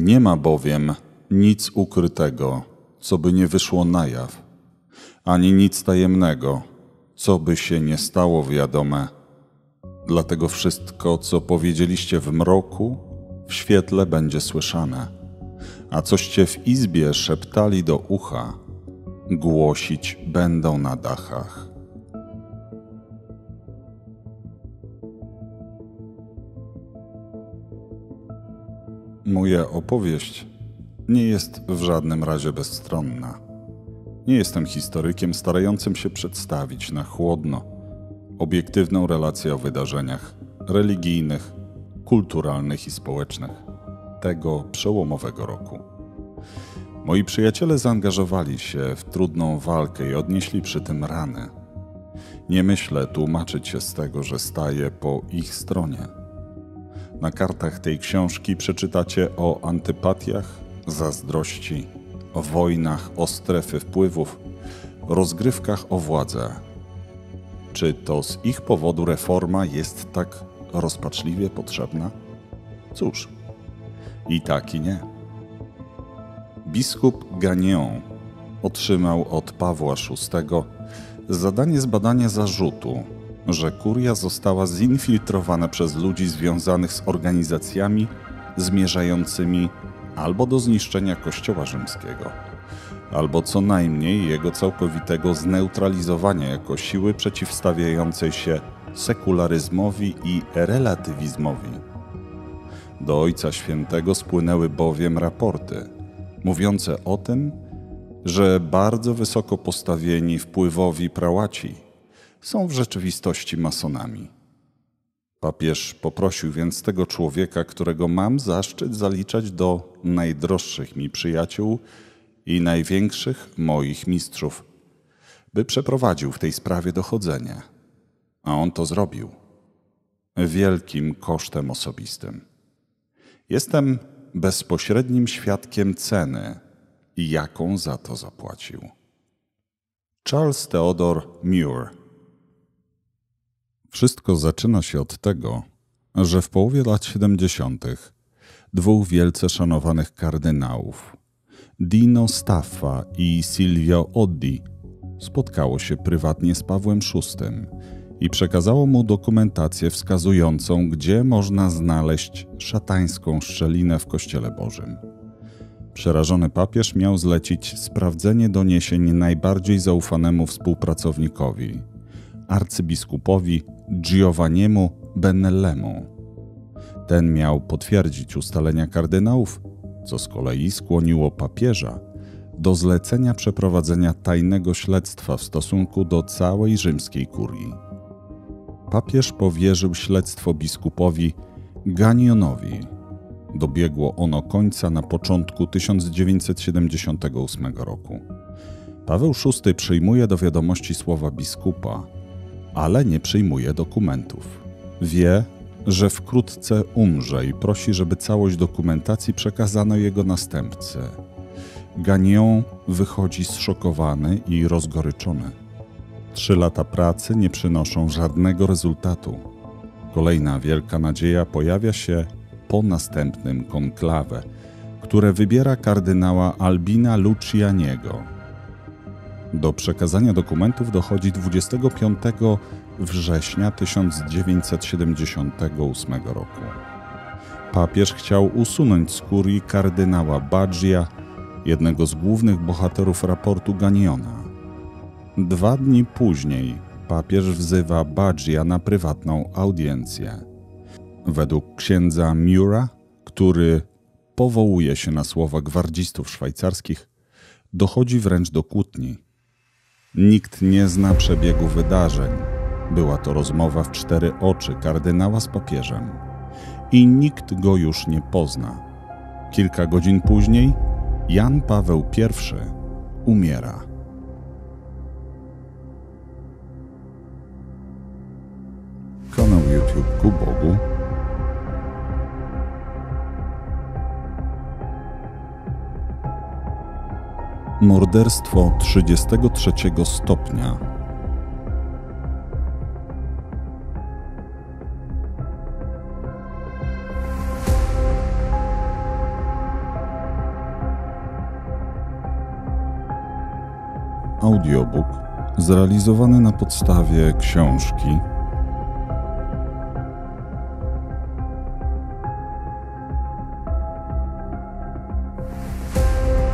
Nie ma bowiem nic ukrytego, co by nie wyszło na jaw, ani nic tajemnego, co by się nie stało wiadome. Dlatego wszystko, co powiedzieliście w mroku, w świetle będzie słyszane, a coście w izbie szeptali do ucha, głosić będą na dachach. Moja opowieść nie jest w żadnym razie bezstronna. Nie jestem historykiem starającym się przedstawić na chłodno obiektywną relację o wydarzeniach religijnych, kulturalnych i społecznych tego przełomowego roku. Moi przyjaciele zaangażowali się w trudną walkę i odnieśli przy tym rany. Nie myślę tłumaczyć się z tego, że staję po ich stronie na kartach tej książki przeczytacie o antypatiach, zazdrości, o wojnach o strefy wpływów, rozgrywkach o władzę. Czy to z ich powodu reforma jest tak rozpaczliwie potrzebna? Cóż, i tak i nie. Biskup Gagnon otrzymał od Pawła VI zadanie zbadania zarzutu, że kuria została zinfiltrowana przez ludzi związanych z organizacjami zmierzającymi albo do zniszczenia Kościoła Rzymskiego, albo co najmniej jego całkowitego zneutralizowania jako siły przeciwstawiającej się sekularyzmowi i relatywizmowi. Do Ojca Świętego spłynęły bowiem raporty mówiące o tym, że bardzo wysoko postawieni wpływowi prałaci są w rzeczywistości masonami. Papież poprosił więc tego człowieka, którego mam zaszczyt zaliczać do najdroższych mi przyjaciół i największych moich mistrzów, by przeprowadził w tej sprawie dochodzenie. A on to zrobił. Wielkim kosztem osobistym. Jestem bezpośrednim świadkiem ceny jaką za to zapłacił. Charles Theodore Muir wszystko zaczyna się od tego, że w połowie lat 70. dwóch wielce szanowanych kardynałów, Dino Staffa i Silvio Oddi, spotkało się prywatnie z Pawłem VI i przekazało mu dokumentację wskazującą, gdzie można znaleźć szatańską szczelinę w Kościele Bożym. Przerażony papież miał zlecić sprawdzenie doniesień najbardziej zaufanemu współpracownikowi, arcybiskupowi Giovanniemu Benellemu. Ten miał potwierdzić ustalenia kardynałów, co z kolei skłoniło papieża do zlecenia przeprowadzenia tajnego śledztwa w stosunku do całej rzymskiej kurii. Papież powierzył śledztwo biskupowi Ganionowi. Dobiegło ono końca na początku 1978 roku. Paweł VI przyjmuje do wiadomości słowa biskupa, ale nie przyjmuje dokumentów. Wie, że wkrótce umrze i prosi, żeby całość dokumentacji przekazano jego następcy. Gagnon wychodzi zszokowany i rozgoryczony. Trzy lata pracy nie przynoszą żadnego rezultatu. Kolejna wielka nadzieja pojawia się po następnym konklawe, które wybiera kardynała Albina Lucianiego do przekazania dokumentów dochodzi 25 września 1978 roku. Papież chciał usunąć z kurii kardynała Baggia, jednego z głównych bohaterów raportu Ganiona. Dwa dni później papież wzywa Baggia na prywatną audiencję. Według księdza Mura, który powołuje się na słowa gwardzistów szwajcarskich, dochodzi wręcz do kłótni. Nikt nie zna przebiegu wydarzeń. Była to rozmowa w cztery oczy kardynała z papieżem. I nikt go już nie pozna. Kilka godzin później Jan Paweł I umiera. Kanał YouTube Ku Bogu Morderstwo 33 stopnia. Audiobook zrealizowany na podstawie książki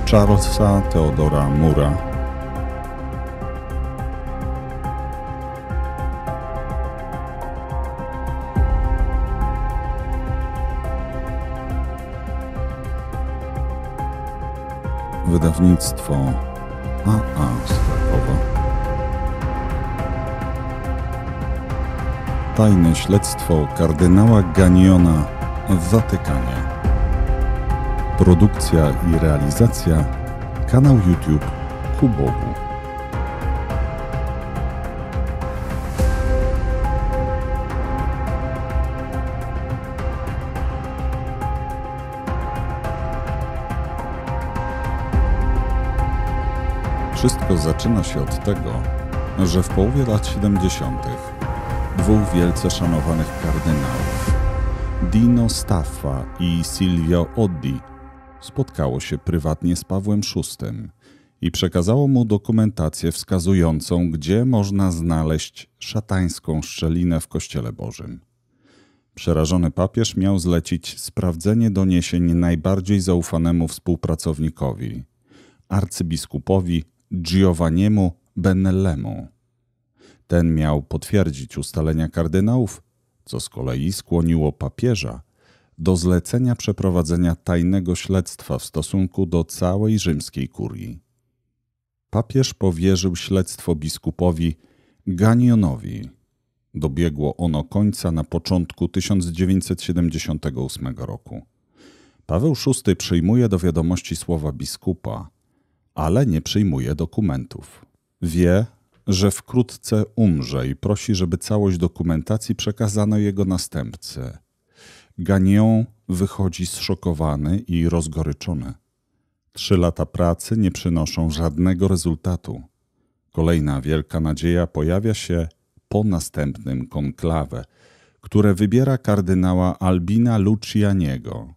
Charlesa Teodora Mura. Wydawnictwo AA Strachowa. Tajne śledztwo kardynała Ganiona w Watykanie. Produkcja i realizacja kanał YouTube Ku Wszystko zaczyna się od tego, że w połowie lat 70. dwóch wielce szanowanych kardynałów, Dino Staffa i Silvio Oddi, spotkało się prywatnie z Pawłem VI i przekazało mu dokumentację wskazującą, gdzie można znaleźć szatańską szczelinę w Kościele Bożym. Przerażony papież miał zlecić sprawdzenie doniesień najbardziej zaufanemu współpracownikowi, arcybiskupowi Giovanniemu Benellemu. Ten miał potwierdzić ustalenia kardynałów, co z kolei skłoniło papieża do zlecenia przeprowadzenia tajnego śledztwa w stosunku do całej rzymskiej kurii. Papież powierzył śledztwo biskupowi Ganionowi. Dobiegło ono końca na początku 1978 roku. Paweł VI przyjmuje do wiadomości słowa biskupa, ale nie przyjmuje dokumentów. Wie, że wkrótce umrze i prosi, żeby całość dokumentacji przekazano jego następcy, Gagnon wychodzi zszokowany i rozgoryczony. Trzy lata pracy nie przynoszą żadnego rezultatu. Kolejna wielka nadzieja pojawia się po następnym konklawe, które wybiera kardynała Albina Lucianiego.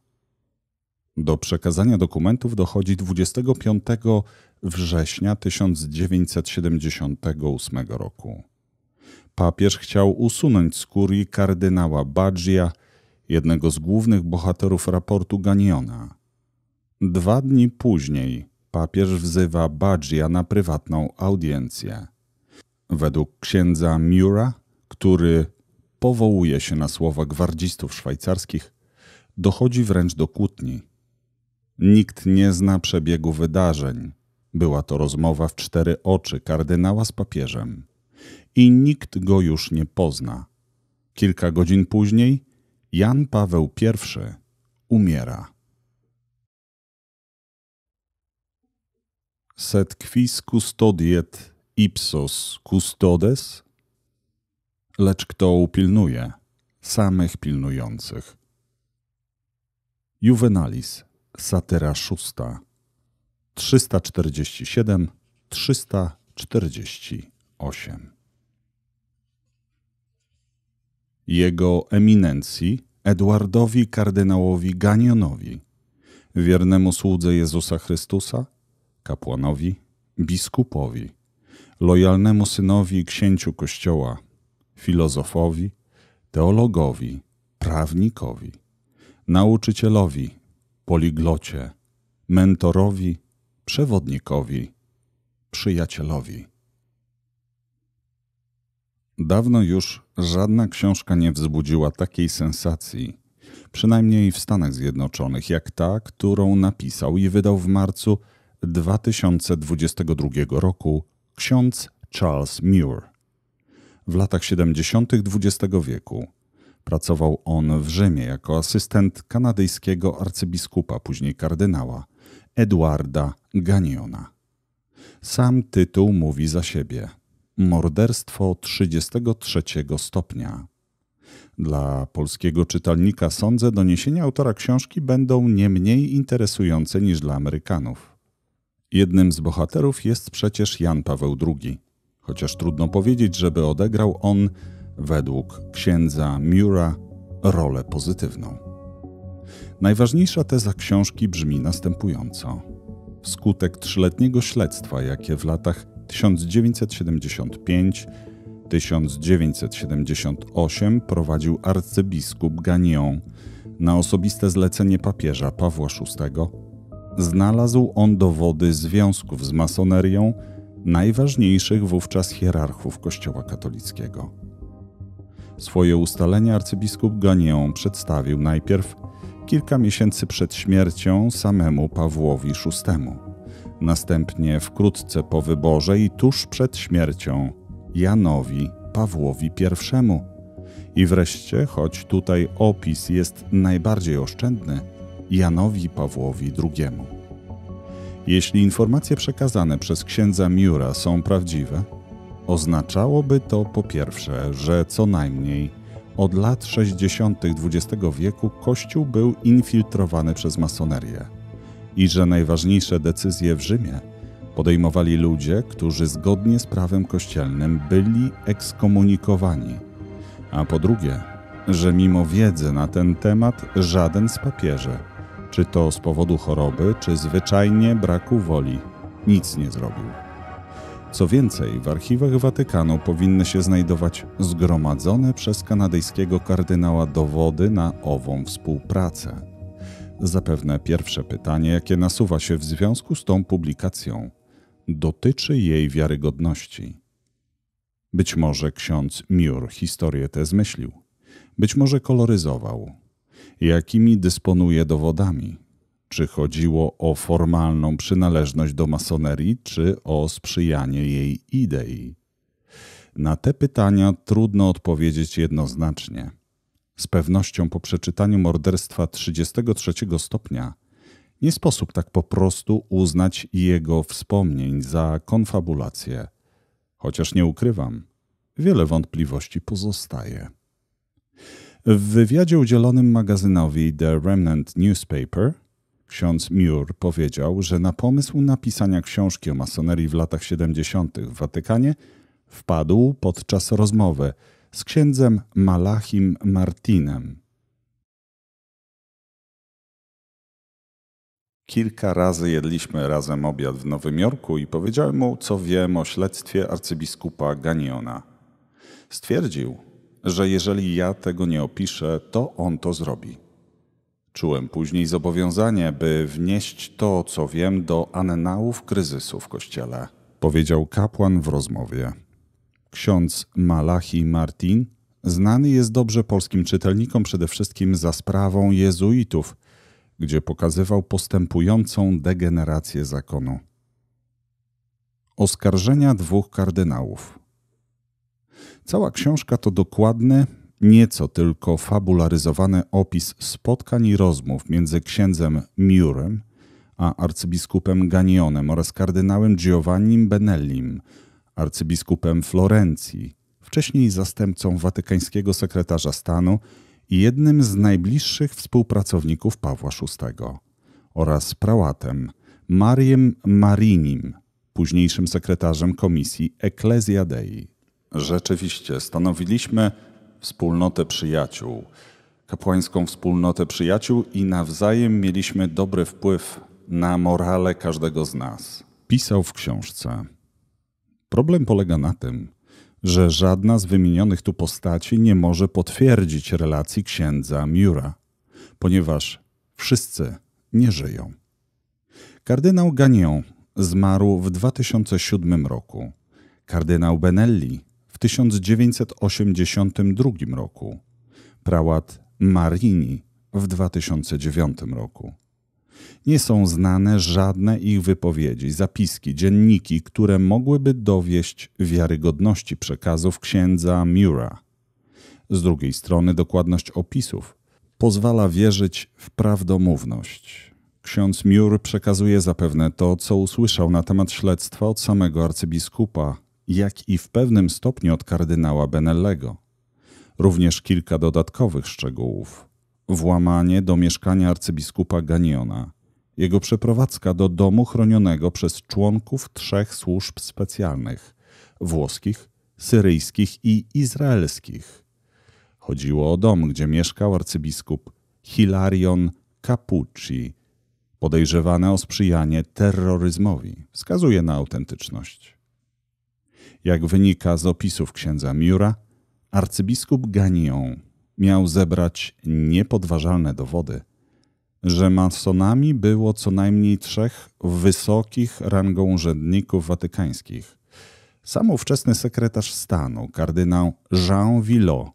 Do przekazania dokumentów dochodzi 25 września 1978 roku. Papież chciał usunąć z kurii kardynała Baggia – jednego z głównych bohaterów raportu Ganiona. Dwa dni później papież wzywa Badzia na prywatną audiencję. Według księdza Mura, który powołuje się na słowa gwardzistów szwajcarskich, dochodzi wręcz do kłótni. Nikt nie zna przebiegu wydarzeń. Była to rozmowa w cztery oczy kardynała z papieżem. I nikt go już nie pozna. Kilka godzin później Jan Paweł I umiera. Sed quis custodiet ipsos custodes? Lecz kto upilnuje? Samych pilnujących. Juvenalis, satyra szósta, 347-348 jego eminencji Edwardowi kardynałowi Ganionowi, wiernemu słudze Jezusa Chrystusa, kapłanowi, biskupowi, lojalnemu synowi księciu Kościoła, filozofowi, teologowi, prawnikowi, nauczycielowi, poliglocie, mentorowi, przewodnikowi, przyjacielowi. Dawno już Żadna książka nie wzbudziła takiej sensacji, przynajmniej w Stanach Zjednoczonych, jak ta, którą napisał i wydał w marcu 2022 roku ksiądz Charles Muir. W latach 70. XX wieku pracował on w Rzymie jako asystent kanadyjskiego arcybiskupa, później kardynała, Eduarda Ganiona. Sam tytuł mówi za siebie – Morderstwo 33 stopnia. Dla polskiego czytelnika sądzę, doniesienia autora książki będą nie mniej interesujące niż dla Amerykanów. Jednym z bohaterów jest przecież Jan Paweł II, chociaż trudno powiedzieć, żeby odegrał on, według księdza Mura, rolę pozytywną. Najważniejsza teza książki brzmi następująco. Wskutek trzyletniego śledztwa, jakie w latach 1975-1978 prowadził arcybiskup Gagnon na osobiste zlecenie papieża Pawła VI. Znalazł on dowody związków z masonerią najważniejszych wówczas hierarchów Kościoła katolickiego. Swoje ustalenia arcybiskup Gagnon przedstawił najpierw kilka miesięcy przed śmiercią samemu Pawłowi VI następnie wkrótce po wyborze i tuż przed śmiercią Janowi Pawłowi I. I wreszcie, choć tutaj opis jest najbardziej oszczędny, Janowi Pawłowi II. Jeśli informacje przekazane przez księdza Miura są prawdziwe, oznaczałoby to po pierwsze, że co najmniej od lat 60. XX wieku Kościół był infiltrowany przez masonerię i że najważniejsze decyzje w Rzymie podejmowali ludzie, którzy zgodnie z prawem kościelnym byli ekskomunikowani. A po drugie, że mimo wiedzy na ten temat żaden z papieży, czy to z powodu choroby, czy zwyczajnie braku woli, nic nie zrobił. Co więcej, w archiwach Watykanu powinny się znajdować zgromadzone przez kanadyjskiego kardynała dowody na ową współpracę. Zapewne pierwsze pytanie, jakie nasuwa się w związku z tą publikacją, dotyczy jej wiarygodności. Być może ksiądz Miur historię tę zmyślił, być może koloryzował. Jakimi dysponuje dowodami? Czy chodziło o formalną przynależność do masonerii, czy o sprzyjanie jej idei? Na te pytania trudno odpowiedzieć jednoznacznie. Z pewnością po przeczytaniu morderstwa 33 stopnia nie sposób tak po prostu uznać jego wspomnień za konfabulację. Chociaż nie ukrywam, wiele wątpliwości pozostaje. W wywiadzie udzielonym magazynowi The Remnant Newspaper ksiądz Muir powiedział, że na pomysł napisania książki o masonerii w latach 70. w Watykanie wpadł podczas rozmowy z księdzem Malachim Martinem. Kilka razy jedliśmy razem obiad w Nowym Jorku i powiedziałem mu, co wiem o śledztwie arcybiskupa Ganiona. Stwierdził, że jeżeli ja tego nie opiszę, to on to zrobi. Czułem później zobowiązanie, by wnieść to, co wiem, do annałów kryzysu w kościele, powiedział kapłan w rozmowie. Ksiądz Malachi Martin znany jest dobrze polskim czytelnikom przede wszystkim za sprawą jezuitów, gdzie pokazywał postępującą degenerację zakonu. Oskarżenia dwóch kardynałów. Cała książka to dokładny, nieco tylko fabularyzowany opis spotkań i rozmów między księdzem Murem a arcybiskupem Ganionem oraz kardynałem Giovannim Benellim – arcybiskupem Florencji, wcześniej zastępcą watykańskiego sekretarza stanu i jednym z najbliższych współpracowników Pawła VI oraz prałatem Mariem Marinim, późniejszym sekretarzem komisji Ecclesia Dei. Rzeczywiście, stanowiliśmy wspólnotę przyjaciół, kapłańską wspólnotę przyjaciół i nawzajem mieliśmy dobry wpływ na morale każdego z nas. Pisał w książce. Problem polega na tym, że żadna z wymienionych tu postaci nie może potwierdzić relacji księdza Miura, ponieważ wszyscy nie żyją. Kardynał Gagnon zmarł w 2007 roku, kardynał Benelli w 1982 roku, prałat Marini w 2009 roku. Nie są znane żadne ich wypowiedzi, zapiski, dzienniki, które mogłyby dowieść wiarygodności przekazów księdza Mura. Z drugiej strony dokładność opisów pozwala wierzyć w prawdomówność. Ksiądz Mur przekazuje zapewne to, co usłyszał na temat śledztwa od samego arcybiskupa, jak i w pewnym stopniu od kardynała Benellego. Również kilka dodatkowych szczegółów włamanie do mieszkania arcybiskupa Ganiona, jego przeprowadzka do domu chronionego przez członków trzech służb specjalnych włoskich, syryjskich i izraelskich. Chodziło o dom, gdzie mieszkał arcybiskup Hilarion Capucci, podejrzewane o sprzyjanie terroryzmowi, wskazuje na autentyczność. Jak wynika z opisów księdza Miura, arcybiskup Ganion miał zebrać niepodważalne dowody, że masonami było co najmniej trzech wysokich rangą urzędników watykańskich. Sam ówczesny sekretarz stanu, kardynał Jean Villot,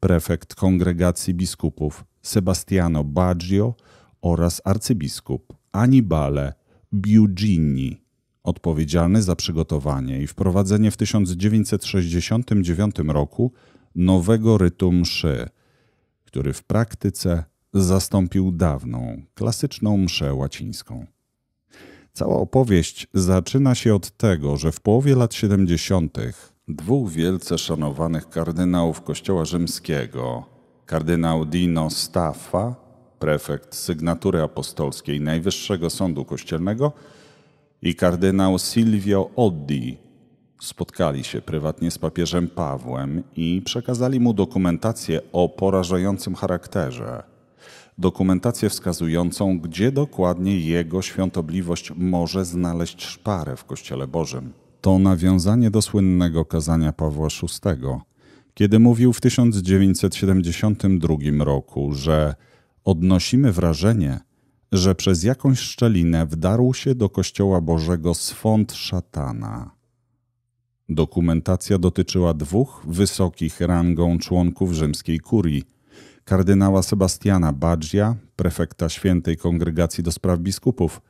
prefekt kongregacji biskupów Sebastiano Baggio oraz arcybiskup Anibale Biugini, odpowiedzialny za przygotowanie i wprowadzenie w 1969 roku nowego rytu mszy, który w praktyce zastąpił dawną, klasyczną mszę łacińską. Cała opowieść zaczyna się od tego, że w połowie lat 70. dwóch wielce szanowanych kardynałów Kościoła Rzymskiego, kardynał Dino Staffa, prefekt sygnatury apostolskiej Najwyższego Sądu Kościelnego i kardynał Silvio Oddi, spotkali się prywatnie z papieżem Pawłem i przekazali mu dokumentację o porażającym charakterze. Dokumentację wskazującą, gdzie dokładnie jego świątobliwość może znaleźć szparę w Kościele Bożym. To nawiązanie do słynnego kazania Pawła VI, kiedy mówił w 1972 roku, że odnosimy wrażenie, że przez jakąś szczelinę wdarł się do Kościoła Bożego swąd szatana. Dokumentacja dotyczyła dwóch wysokich rangą członków rzymskiej kurii kardynała Sebastiana Baggia, prefekta świętej kongregacji do spraw biskupów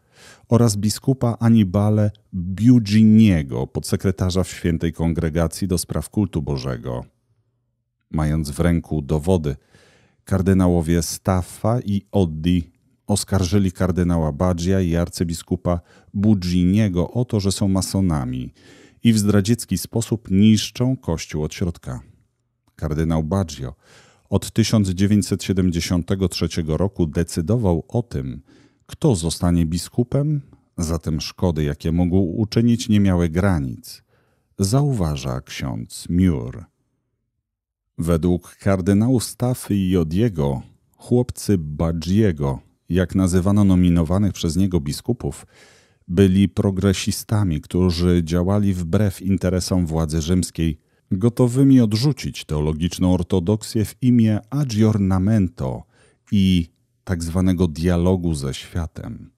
oraz biskupa Anibale Biuginiego, podsekretarza w świętej kongregacji do spraw kultu Bożego. Mając w ręku dowody, kardynałowie Staffa i Oddi oskarżyli kardynała Baggia i arcybiskupa Buginiego o to, że są masonami – i w zdradziecki sposób niszczą Kościół od środka. Kardynał Baggio od 1973 roku decydował o tym, kto zostanie biskupem, zatem szkody, jakie mógł uczynić, nie miały granic, zauważa ksiądz Muir. Według kardynału Staffy i Jodiego, chłopcy Baggiego, jak nazywano nominowanych przez niego biskupów, byli progresistami, którzy działali wbrew interesom władzy rzymskiej, gotowymi odrzucić teologiczną ortodoksję w imię aggiornamento i tak zwanego dialogu ze światem.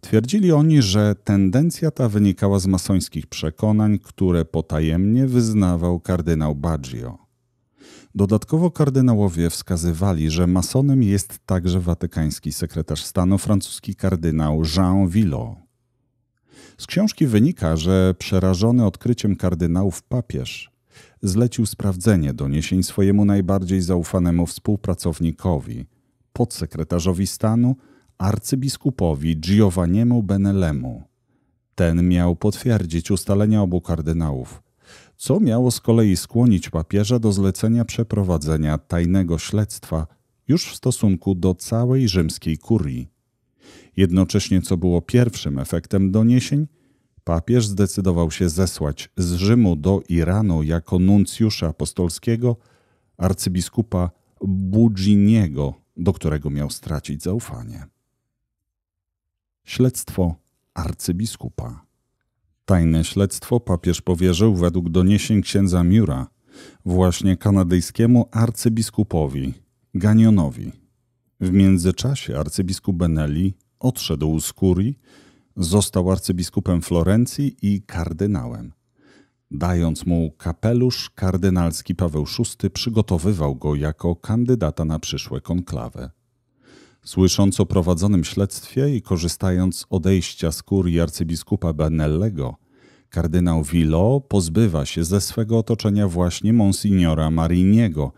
Twierdzili oni, że tendencja ta wynikała z masońskich przekonań, które potajemnie wyznawał kardynał Baggio. Dodatkowo kardynałowie wskazywali, że masonem jest także watykański sekretarz stanu francuski kardynał Jean Villot. Z książki wynika, że przerażony odkryciem kardynałów papież zlecił sprawdzenie doniesień swojemu najbardziej zaufanemu współpracownikowi, podsekretarzowi stanu, arcybiskupowi Giovanniemu Benelemu. Ten miał potwierdzić ustalenia obu kardynałów, co miało z kolei skłonić papieża do zlecenia przeprowadzenia tajnego śledztwa już w stosunku do całej rzymskiej kurii. Jednocześnie, co było pierwszym efektem doniesień, papież zdecydował się zesłać z Rzymu do Iranu jako nuncjusza apostolskiego arcybiskupa Budziniego, do którego miał stracić zaufanie. Śledztwo arcybiskupa. Tajne śledztwo papież powierzył według doniesień księdza Miura właśnie kanadyjskiemu arcybiskupowi Ganionowi w międzyczasie arcybiskup Benelli odszedł z kurii, został arcybiskupem Florencji i kardynałem. Dając mu kapelusz, kardynalski Paweł VI przygotowywał go jako kandydata na przyszłe konklawę. Słysząc o prowadzonym śledztwie i korzystając z odejścia z kurii arcybiskupa Benellego, kardynał Willo pozbywa się ze swego otoczenia właśnie monsignora Mariniego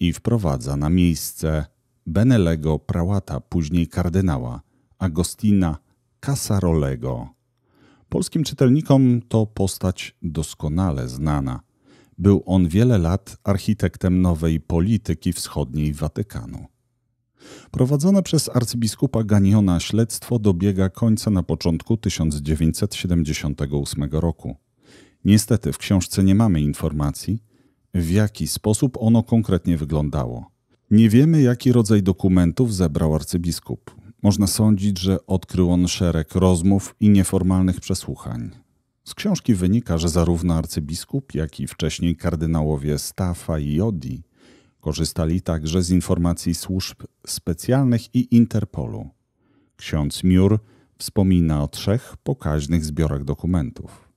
i wprowadza na miejsce Benelego prałata, później kardynała, Agostina Casarolego. Polskim czytelnikom to postać doskonale znana. Był on wiele lat architektem nowej polityki wschodniej Watykanu. Prowadzone przez arcybiskupa Ganiona śledztwo dobiega końca na początku 1978 roku. Niestety w książce nie mamy informacji, w jaki sposób ono konkretnie wyglądało. Nie wiemy, jaki rodzaj dokumentów zebrał arcybiskup. Można sądzić, że odkrył on szereg rozmów i nieformalnych przesłuchań. Z książki wynika, że zarówno arcybiskup, jak i wcześniej kardynałowie Staffa i Jodi korzystali także z informacji służb specjalnych i Interpolu. Ksiądz Miur wspomina o trzech pokaźnych zbiorach dokumentów.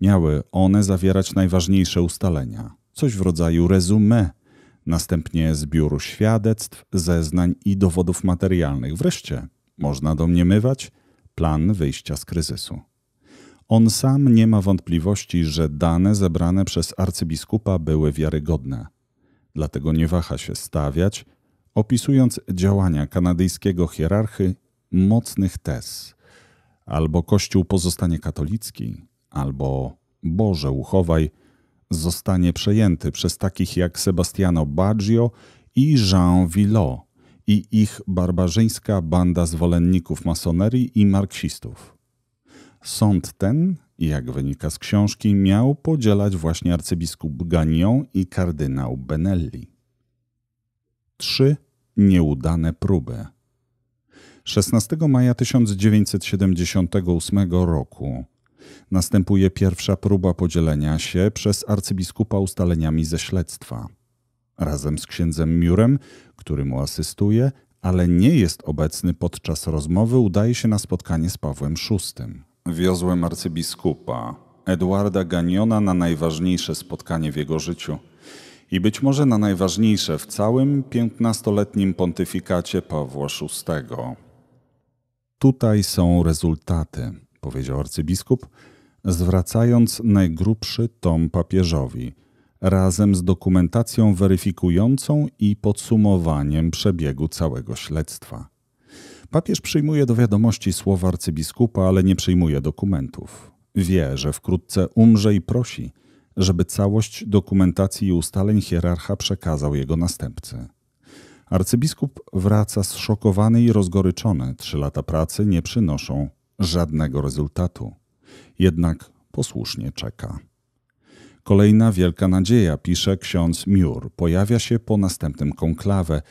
Miały one zawierać najważniejsze ustalenia, coś w rodzaju resume Następnie zbiór świadectw, zeznań i dowodów materialnych. Wreszcie można domniemywać plan wyjścia z kryzysu. On sam nie ma wątpliwości, że dane zebrane przez arcybiskupa były wiarygodne. Dlatego nie waha się stawiać, opisując działania kanadyjskiego hierarchy mocnych tez. Albo Kościół pozostanie katolicki, albo Boże uchowaj – zostanie przejęty przez takich jak Sebastiano Baggio i Jean Villot i ich barbarzyńska banda zwolenników masonerii i marksistów. Sąd ten, jak wynika z książki, miał podzielać właśnie arcybiskup Gagnon i kardynał Benelli. Trzy nieudane próby. 16 maja 1978 roku Następuje pierwsza próba podzielenia się przez arcybiskupa ustaleniami ze śledztwa. Razem z księdzem Murem, który mu asystuje, ale nie jest obecny podczas rozmowy, udaje się na spotkanie z Pawłem VI. Wiozłem arcybiskupa Edwarda Ganiona na najważniejsze spotkanie w jego życiu i być może na najważniejsze w całym piętnastoletnim pontyfikacie Pawła VI. Tutaj są rezultaty powiedział arcybiskup, zwracając najgrubszy tom papieżowi, razem z dokumentacją weryfikującą i podsumowaniem przebiegu całego śledztwa. Papież przyjmuje do wiadomości słowa arcybiskupa, ale nie przyjmuje dokumentów. Wie, że wkrótce umrze i prosi, żeby całość dokumentacji i ustaleń hierarcha przekazał jego następcy. Arcybiskup wraca zszokowany i rozgoryczony. Trzy lata pracy nie przynoszą żadnego rezultatu. Jednak posłusznie czeka. Kolejna wielka nadzieja, pisze ksiądz Miur, pojawia się po następnym konklawe,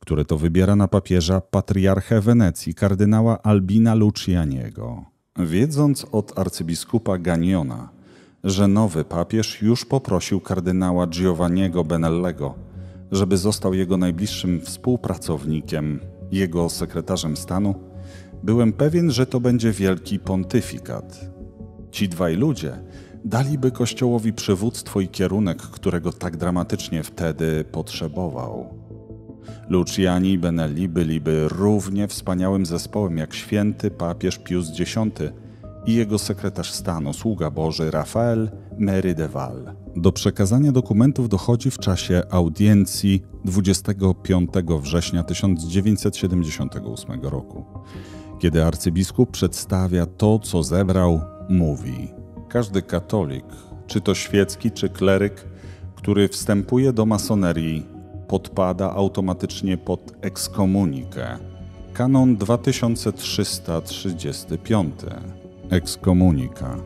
które to wybiera na papieża patriarchę Wenecji, kardynała Albina Lucianiego. Wiedząc od arcybiskupa Ganiona, że nowy papież już poprosił kardynała Giovanniego Benellego, żeby został jego najbliższym współpracownikiem, jego sekretarzem stanu, Byłem pewien, że to będzie wielki pontyfikat. Ci dwaj ludzie daliby Kościołowi przywództwo i kierunek, którego tak dramatycznie wtedy potrzebował. Luciani i Benelli byliby równie wspaniałym zespołem jak święty papież Pius X i jego sekretarz stanu, sługa Boży Rafael Merideval. Do przekazania dokumentów dochodzi w czasie audiencji 25 września 1978 roku. Kiedy arcybiskup przedstawia to, co zebrał, mówi: Każdy katolik, czy to świecki, czy kleryk, który wstępuje do masonerii, podpada automatycznie pod ekskomunikę. Kanon 2335. Ekskomunika.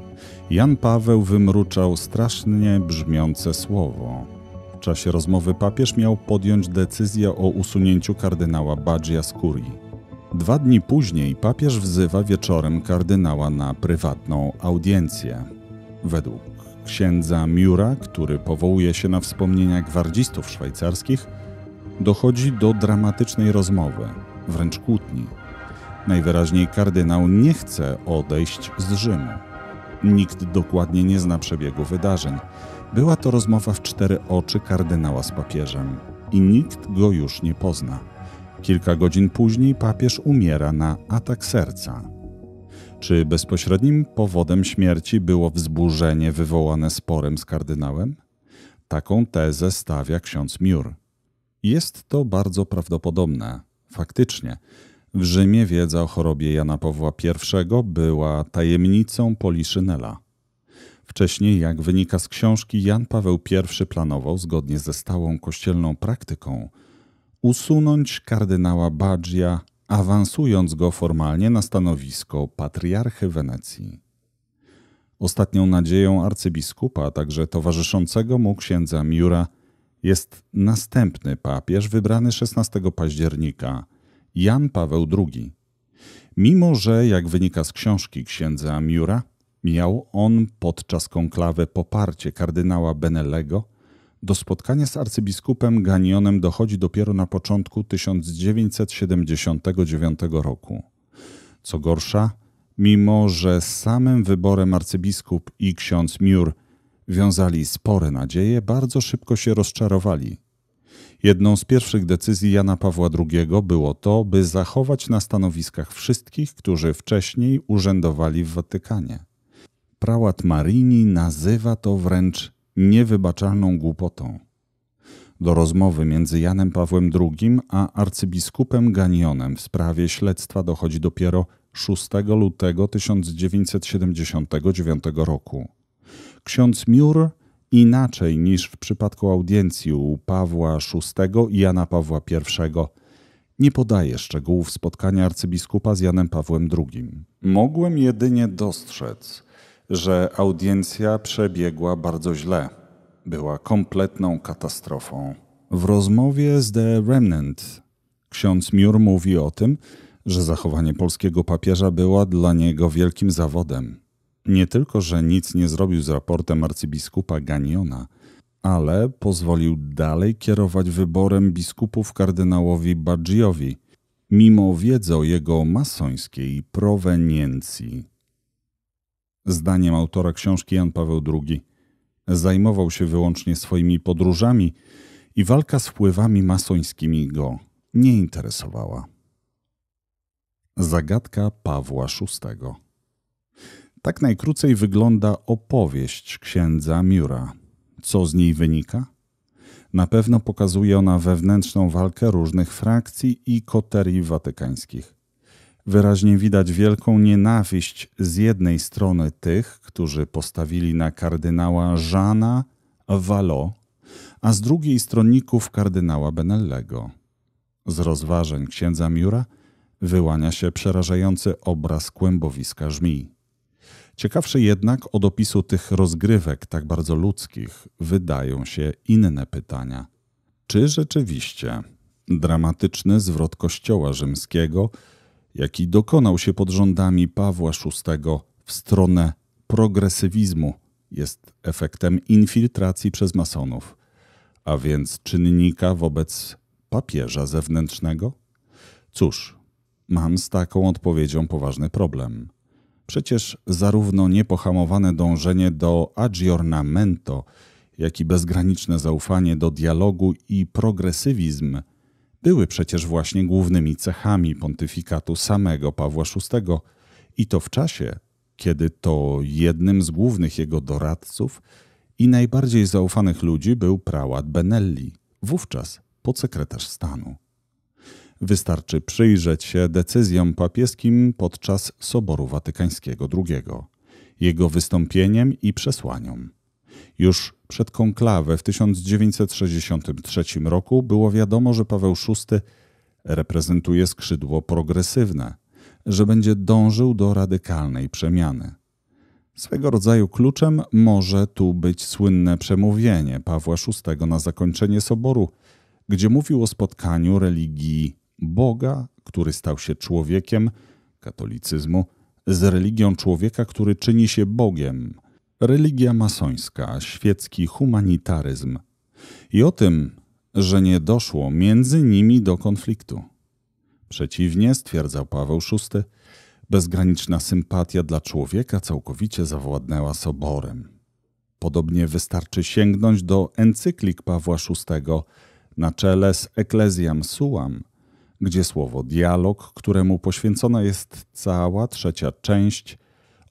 Jan Paweł wymruczał strasznie brzmiące słowo. W czasie rozmowy papież miał podjąć decyzję o usunięciu kardynała Badzia z kurii. Dwa dni później papież wzywa wieczorem kardynała na prywatną audiencję. Według księdza Miura, który powołuje się na wspomnienia gwardzistów szwajcarskich, dochodzi do dramatycznej rozmowy, wręcz kłótni. Najwyraźniej kardynał nie chce odejść z Rzymu. Nikt dokładnie nie zna przebiegu wydarzeń. Była to rozmowa w cztery oczy kardynała z papieżem i nikt go już nie pozna. Kilka godzin później papież umiera na atak serca. Czy bezpośrednim powodem śmierci było wzburzenie wywołane sporem z kardynałem? Taką tezę stawia ksiądz Miur. Jest to bardzo prawdopodobne. Faktycznie, w Rzymie wiedza o chorobie Jana Pawła I była tajemnicą Poliszynela. Wcześniej, jak wynika z książki, Jan Paweł I planował, zgodnie ze stałą kościelną praktyką, usunąć kardynała Baggia, awansując go formalnie na stanowisko patriarchy Wenecji. Ostatnią nadzieją arcybiskupa, a także towarzyszącego mu księdza Miura, jest następny papież wybrany 16 października, Jan Paweł II. Mimo, że jak wynika z książki księdza Miura, miał on podczas konklawy poparcie kardynała Benellego – do spotkania z arcybiskupem Ganionem dochodzi dopiero na początku 1979 roku. Co gorsza, mimo że z samym wyborem arcybiskup i ksiądz Miur wiązali spore nadzieje, bardzo szybko się rozczarowali. Jedną z pierwszych decyzji Jana Pawła II było to, by zachować na stanowiskach wszystkich, którzy wcześniej urzędowali w Watykanie. Prałat Marini nazywa to wręcz niewybaczalną głupotą. Do rozmowy między Janem Pawłem II a arcybiskupem Ganionem w sprawie śledztwa dochodzi dopiero 6 lutego 1979 roku. Ksiądz Miur inaczej niż w przypadku audiencji u Pawła VI i Jana Pawła I nie podaje szczegółów spotkania arcybiskupa z Janem Pawłem II. Mogłem jedynie dostrzec, że audiencja przebiegła bardzo źle. Była kompletną katastrofą. W rozmowie z The Remnant ksiądz Miur mówi o tym, że zachowanie polskiego papieża było dla niego wielkim zawodem. Nie tylko, że nic nie zrobił z raportem arcybiskupa Ganiona, ale pozwolił dalej kierować wyborem biskupów kardynałowi Baggiowi, mimo wiedzy o jego masońskiej proweniencji. Zdaniem autora książki Jan Paweł II zajmował się wyłącznie swoimi podróżami i walka z wpływami masońskimi go nie interesowała. Zagadka Pawła VI. Tak najkrócej wygląda opowieść księdza Miura. Co z niej wynika? Na pewno pokazuje ona wewnętrzną walkę różnych frakcji i koterii watykańskich. Wyraźnie widać wielką nienawiść z jednej strony tych, którzy postawili na kardynała Jeana Valo, a z drugiej stronników kardynała Benellego. Z rozważań księdza Miura wyłania się przerażający obraz kłębowiska żmij. Ciekawsze jednak od opisu tych rozgrywek tak bardzo ludzkich wydają się inne pytania. Czy rzeczywiście dramatyczny zwrot Kościoła rzymskiego – jaki dokonał się pod rządami Pawła VI w stronę progresywizmu, jest efektem infiltracji przez masonów, a więc czynnika wobec papieża zewnętrznego? Cóż, mam z taką odpowiedzią poważny problem. Przecież zarówno niepohamowane dążenie do aggiornamento, jak i bezgraniczne zaufanie do dialogu i progresywizm – były przecież właśnie głównymi cechami pontyfikatu samego Pawła VI i to w czasie, kiedy to jednym z głównych jego doradców i najbardziej zaufanych ludzi był prałat Benelli, wówczas podsekretarz stanu. Wystarczy przyjrzeć się decyzjom papieskim podczas Soboru Watykańskiego II, jego wystąpieniem i przesłaniom. Już przed konklawę w 1963 roku było wiadomo, że Paweł VI reprezentuje skrzydło progresywne, że będzie dążył do radykalnej przemiany. Swego rodzaju kluczem może tu być słynne przemówienie Pawła VI na zakończenie soboru, gdzie mówił o spotkaniu religii Boga, który stał się człowiekiem, katolicyzmu, z religią człowieka, który czyni się Bogiem, religia masońska, świecki humanitaryzm i o tym, że nie doszło między nimi do konfliktu. Przeciwnie, stwierdzał Paweł VI, bezgraniczna sympatia dla człowieka całkowicie zawładnęła soborem. Podobnie wystarczy sięgnąć do encyklik Pawła VI na czele z Ecclesiam Suam, gdzie słowo dialog, któremu poświęcona jest cała trzecia część,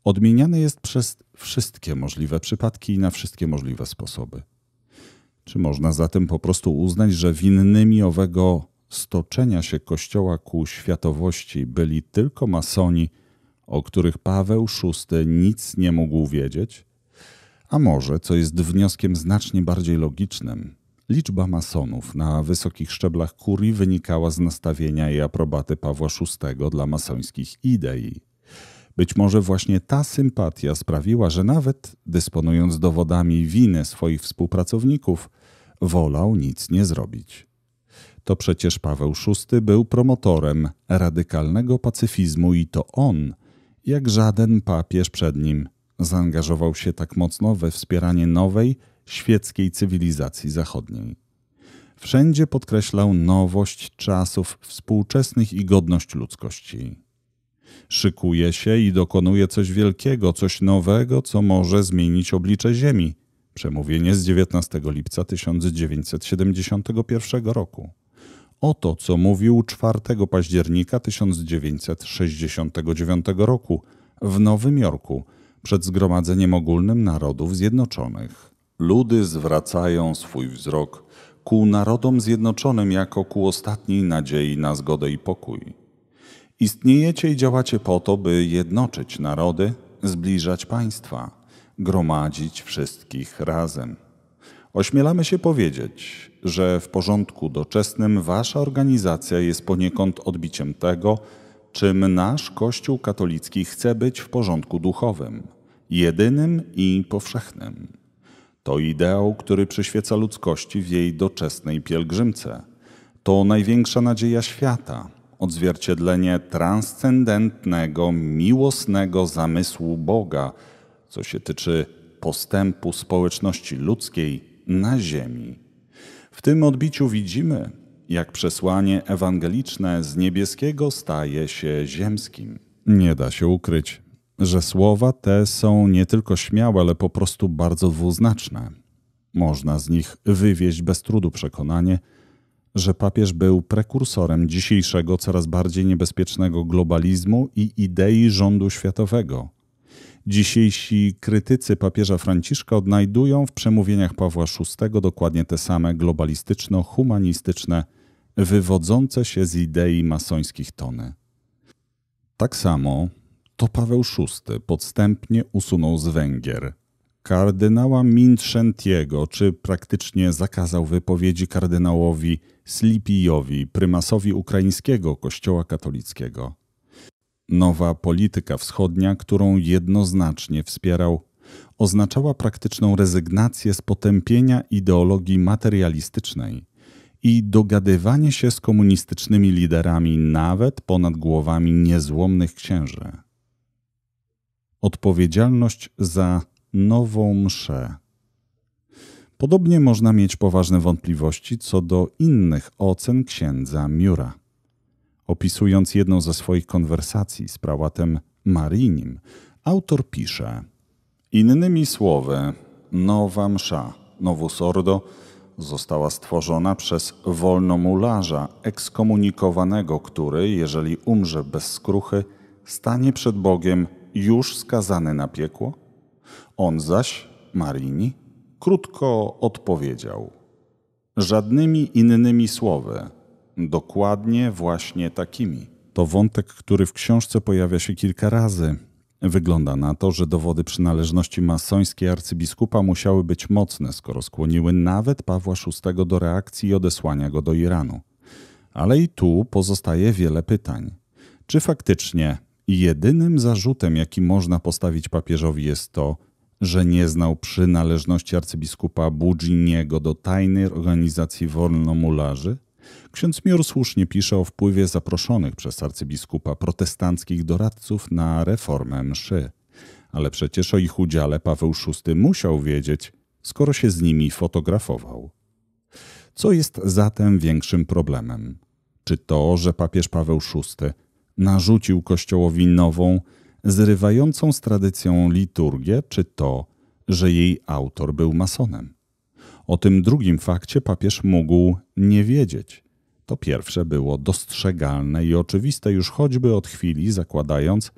odmieniane jest przez wszystkie możliwe przypadki i na wszystkie możliwe sposoby. Czy można zatem po prostu uznać, że winnymi owego stoczenia się Kościoła ku światowości byli tylko masoni, o których Paweł VI nic nie mógł wiedzieć? A może, co jest wnioskiem znacznie bardziej logicznym, liczba masonów na wysokich szczeblach kurii wynikała z nastawienia i aprobaty Pawła VI dla masońskich idei. Być może właśnie ta sympatia sprawiła, że nawet dysponując dowodami winy swoich współpracowników, wolał nic nie zrobić. To przecież Paweł VI był promotorem radykalnego pacyfizmu i to on, jak żaden papież przed nim, zaangażował się tak mocno we wspieranie nowej, świeckiej cywilizacji zachodniej. Wszędzie podkreślał nowość czasów współczesnych i godność ludzkości. Szykuje się i dokonuje coś wielkiego, coś nowego, co może zmienić oblicze Ziemi. Przemówienie z 19 lipca 1971 roku. Oto co mówił 4 października 1969 roku w Nowym Jorku przed Zgromadzeniem Ogólnym Narodów Zjednoczonych. Ludy zwracają swój wzrok ku narodom zjednoczonym jako ku ostatniej nadziei na zgodę i pokój. Istniejecie i działacie po to, by jednoczyć narody, zbliżać państwa, gromadzić wszystkich razem. Ośmielamy się powiedzieć, że w porządku doczesnym wasza organizacja jest poniekąd odbiciem tego, czym nasz Kościół katolicki chce być w porządku duchowym, jedynym i powszechnym. To ideał, który przyświeca ludzkości w jej doczesnej pielgrzymce. To największa nadzieja świata, odzwierciedlenie transcendentnego, miłosnego zamysłu Boga, co się tyczy postępu społeczności ludzkiej na Ziemi. W tym odbiciu widzimy, jak przesłanie ewangeliczne z niebieskiego staje się ziemskim. Nie da się ukryć, że słowa te są nie tylko śmiałe, ale po prostu bardzo dwuznaczne. Można z nich wywieźć bez trudu przekonanie, że papież był prekursorem dzisiejszego coraz bardziej niebezpiecznego globalizmu i idei rządu światowego. Dzisiejsi krytycy papieża Franciszka odnajdują w przemówieniach Pawła VI dokładnie te same globalistyczno-humanistyczne, wywodzące się z idei masońskich tony. Tak samo to Paweł VI podstępnie usunął z Węgier kardynała Minchentiego, czy praktycznie zakazał wypowiedzi kardynałowi Slipijowi, prymasowi ukraińskiego kościoła katolickiego. Nowa polityka wschodnia, którą jednoznacznie wspierał, oznaczała praktyczną rezygnację z potępienia ideologii materialistycznej i dogadywanie się z komunistycznymi liderami nawet ponad głowami niezłomnych księży. Odpowiedzialność za nową mszę. Podobnie można mieć poważne wątpliwości co do innych ocen księdza Miura. Opisując jedną ze swoich konwersacji z prałatem Marinim, autor pisze: Innymi słowy, nowa msza, nowus ordo, została stworzona przez wolnomularza ekskomunikowanego, który, jeżeli umrze bez skruchy, stanie przed Bogiem już skazany na piekło? On zaś, Marini, krótko odpowiedział. Żadnymi innymi słowy, dokładnie właśnie takimi. To wątek, który w książce pojawia się kilka razy. Wygląda na to, że dowody przynależności masońskiej arcybiskupa musiały być mocne, skoro skłoniły nawet Pawła VI do reakcji i odesłania go do Iranu. Ale i tu pozostaje wiele pytań. Czy faktycznie jedynym zarzutem, jaki można postawić papieżowi, jest to, że nie znał przynależności arcybiskupa Budziniego do tajnej organizacji wolnomularzy? Ksiądz Mior słusznie pisze o wpływie zaproszonych przez arcybiskupa protestanckich doradców na reformę mszy. Ale przecież o ich udziale Paweł VI musiał wiedzieć, skoro się z nimi fotografował. Co jest zatem większym problemem? Czy to, że papież Paweł VI narzucił Kościołowi nową, zrywającą z tradycją liturgię, czy to, że jej autor był masonem. O tym drugim fakcie papież mógł nie wiedzieć. To pierwsze było dostrzegalne i oczywiste już choćby od chwili, zakładając,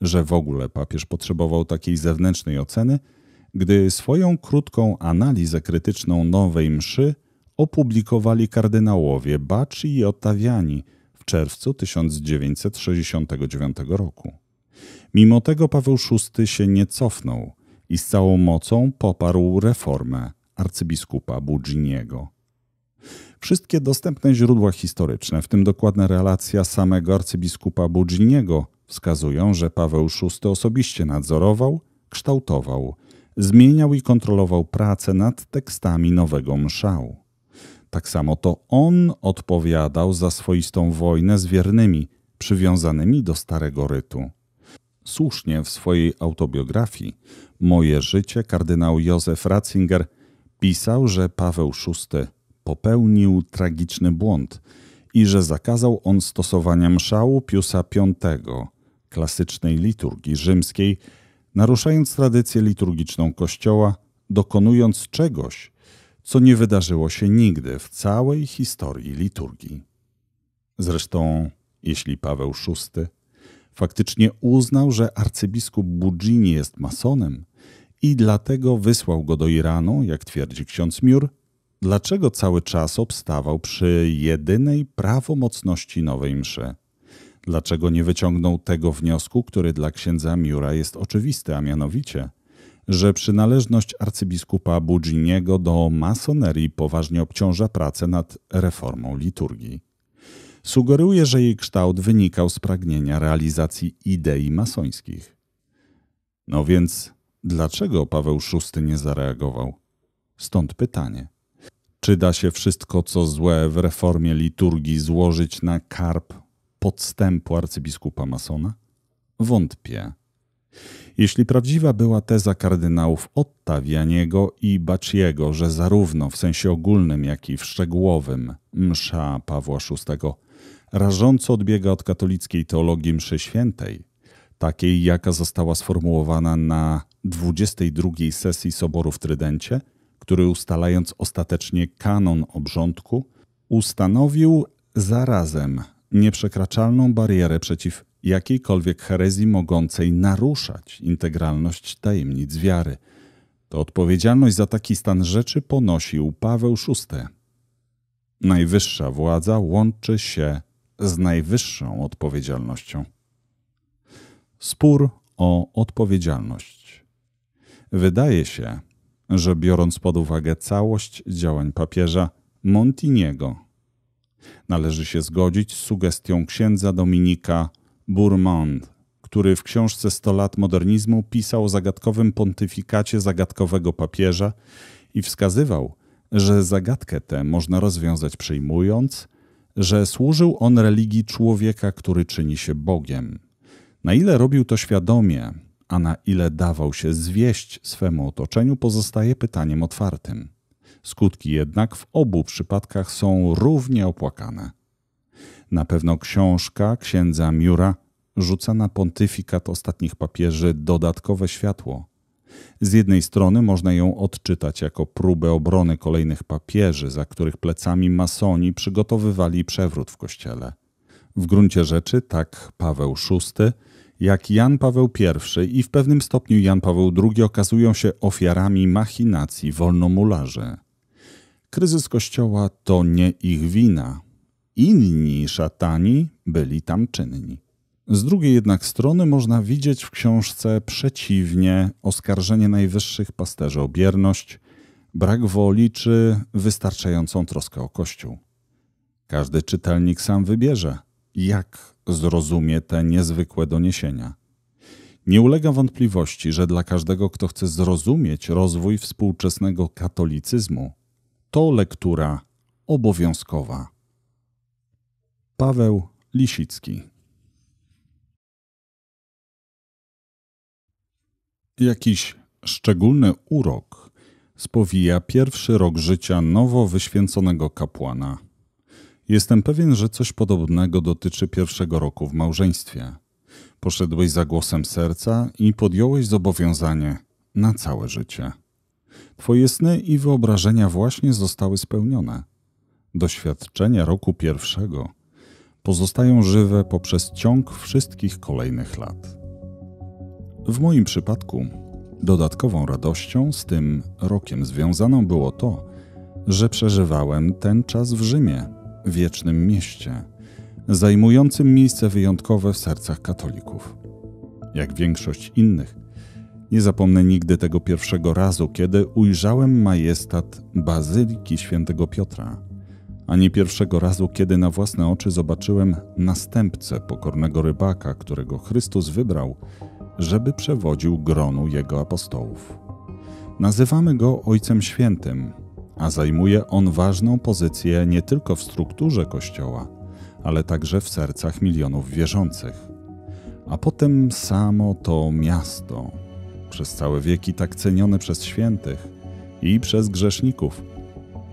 że w ogóle papież potrzebował takiej zewnętrznej oceny, gdy swoją krótką analizę krytyczną nowej mszy opublikowali kardynałowie Bacci i Ottaviani w czerwcu 1969 roku. Mimo tego Paweł VI się nie cofnął i z całą mocą poparł reformę arcybiskupa Buginiego. Wszystkie dostępne źródła historyczne, w tym dokładna relacja samego arcybiskupa Buginiego, wskazują, że Paweł VI osobiście nadzorował, kształtował, zmieniał i kontrolował pracę nad tekstami nowego mszału. Tak samo to on odpowiadał za swoistą wojnę z wiernymi, przywiązanymi do starego rytu słusznie w swojej autobiografii Moje życie kardynał Józef Ratzinger pisał, że Paweł VI popełnił tragiczny błąd i że zakazał on stosowania mszału Piusa V, klasycznej liturgii rzymskiej, naruszając tradycję liturgiczną Kościoła, dokonując czegoś, co nie wydarzyło się nigdy w całej historii liturgii. Zresztą, jeśli Paweł VI Faktycznie uznał, że arcybiskup Budżini jest masonem i dlatego wysłał go do Iranu, jak twierdzi ksiądz Miur, dlaczego cały czas obstawał przy jedynej prawomocności nowej mszy. Dlaczego nie wyciągnął tego wniosku, który dla księdza Miura jest oczywisty, a mianowicie, że przynależność arcybiskupa Budżiniego do masonerii poważnie obciąża pracę nad reformą liturgii sugeruje, że jej kształt wynikał z pragnienia realizacji idei masońskich. No więc dlaczego Paweł VI nie zareagował? Stąd pytanie. Czy da się wszystko, co złe w reformie liturgii złożyć na karp podstępu arcybiskupa masona? Wątpię. Jeśli prawdziwa była teza kardynałów Ottawianiego i Baciego, że zarówno w sensie ogólnym, jak i w szczegółowym msza Pawła VI rażąco odbiega od katolickiej teologii mszy świętej, takiej jaka została sformułowana na 22 sesji Soboru w Trydencie, który ustalając ostatecznie kanon obrządku, ustanowił zarazem nieprzekraczalną barierę przeciw jakiejkolwiek herezji mogącej naruszać integralność tajemnic wiary. To odpowiedzialność za taki stan rzeczy ponosił Paweł VI. Najwyższa władza łączy się z najwyższą odpowiedzialnością. Spór o odpowiedzialność. Wydaje się, że biorąc pod uwagę całość działań papieża Montiniego, należy się zgodzić z sugestią księdza Dominika Burmond, który w książce 100 lat modernizmu pisał o zagadkowym pontyfikacie zagadkowego papieża i wskazywał, że zagadkę tę można rozwiązać przyjmując, że służył on religii człowieka, który czyni się Bogiem. Na ile robił to świadomie, a na ile dawał się zwieść swemu otoczeniu, pozostaje pytaniem otwartym. Skutki jednak w obu przypadkach są równie opłakane. Na pewno książka księdza Miura rzuca na pontyfikat ostatnich papieży dodatkowe światło. Z jednej strony można ją odczytać jako próbę obrony kolejnych papieży, za których plecami masoni przygotowywali przewrót w kościele. W gruncie rzeczy tak Paweł VI, jak Jan Paweł I i w pewnym stopniu Jan Paweł II okazują się ofiarami machinacji wolnomularzy. Kryzys Kościoła to nie ich wina, inni szatani byli tam czynni. Z drugiej jednak strony można widzieć w książce przeciwnie oskarżenie najwyższych pasterzy o bierność, brak woli czy wystarczającą troskę o Kościół. Każdy czytelnik sam wybierze, jak zrozumie te niezwykłe doniesienia. Nie ulega wątpliwości, że dla każdego, kto chce zrozumieć rozwój współczesnego katolicyzmu, to lektura obowiązkowa. Paweł Lisicki. Jakiś szczególny urok spowija pierwszy rok życia nowo wyświęconego kapłana. Jestem pewien, że coś podobnego dotyczy pierwszego roku w małżeństwie. Poszedłeś za głosem serca i podjąłeś zobowiązanie na całe życie. Twoje sny i wyobrażenia właśnie zostały spełnione. Doświadczenie roku pierwszego – pozostają żywe poprzez ciąg wszystkich kolejnych lat. W moim przypadku dodatkową radością z tym rokiem związaną było to, że przeżywałem ten czas w Rzymie, wiecznym mieście, zajmującym miejsce wyjątkowe w sercach katolików. Jak większość innych, nie zapomnę nigdy tego pierwszego razu, kiedy ujrzałem majestat Bazyliki Świętego Piotra ani pierwszego razu, kiedy na własne oczy zobaczyłem następcę pokornego rybaka, którego Chrystus wybrał, żeby przewodził gronu jego apostołów. Nazywamy go Ojcem Świętym, a zajmuje on ważną pozycję nie tylko w strukturze Kościoła, ale także w sercach milionów wierzących. A potem samo to miasto, przez całe wieki tak cenione przez świętych i przez grzeszników,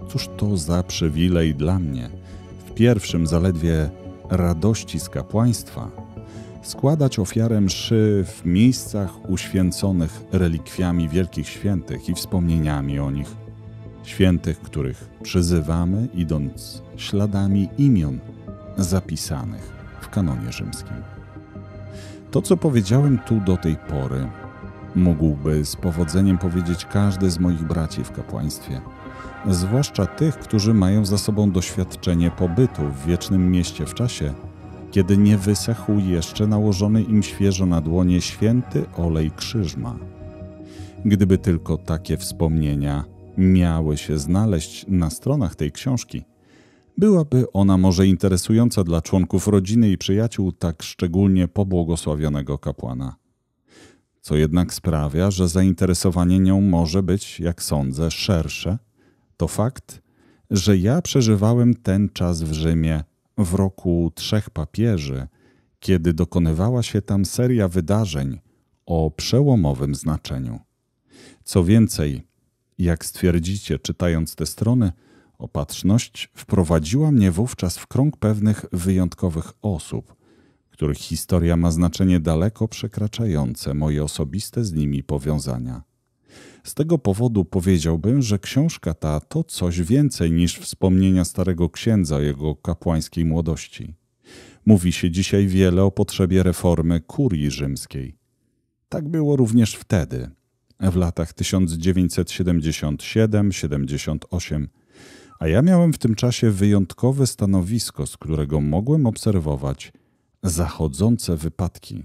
Cóż to za przywilej dla mnie, w pierwszym zaledwie radości z kapłaństwa, składać ofiarę mszy w miejscach uświęconych relikwiami wielkich świętych i wspomnieniami o nich, świętych, których przyzywamy idąc śladami imion zapisanych w kanonie rzymskim. To, co powiedziałem tu do tej pory, mógłby z powodzeniem powiedzieć każdy z moich braci w kapłaństwie – zwłaszcza tych, którzy mają za sobą doświadczenie pobytu w wiecznym mieście w czasie, kiedy nie wysechł jeszcze nałożony im świeżo na dłonie święty olej krzyżma. Gdyby tylko takie wspomnienia miały się znaleźć na stronach tej książki, byłaby ona może interesująca dla członków rodziny i przyjaciół tak szczególnie pobłogosławionego kapłana. Co jednak sprawia, że zainteresowanie nią może być, jak sądzę, szersze to fakt, że ja przeżywałem ten czas w Rzymie w roku Trzech Papieży, kiedy dokonywała się tam seria wydarzeń o przełomowym znaczeniu. Co więcej, jak stwierdzicie czytając te strony, opatrzność wprowadziła mnie wówczas w krąg pewnych wyjątkowych osób, których historia ma znaczenie daleko przekraczające moje osobiste z nimi powiązania. Z tego powodu powiedziałbym, że książka ta to coś więcej niż wspomnienia starego księdza jego kapłańskiej młodości. Mówi się dzisiaj wiele o potrzebie reformy kurii rzymskiej. Tak było również wtedy, w latach 1977-78, a ja miałem w tym czasie wyjątkowe stanowisko, z którego mogłem obserwować zachodzące wypadki.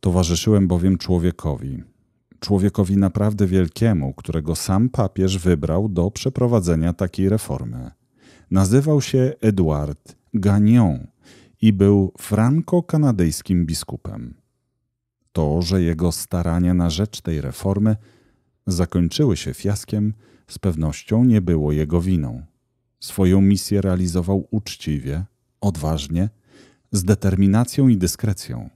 Towarzyszyłem bowiem człowiekowi, człowiekowi naprawdę wielkiemu, którego sam papież wybrał do przeprowadzenia takiej reformy. Nazywał się Edouard Gagnon i był franko-kanadyjskim biskupem. To, że jego starania na rzecz tej reformy zakończyły się fiaskiem, z pewnością nie było jego winą. Swoją misję realizował uczciwie, odważnie, z determinacją i dyskrecją.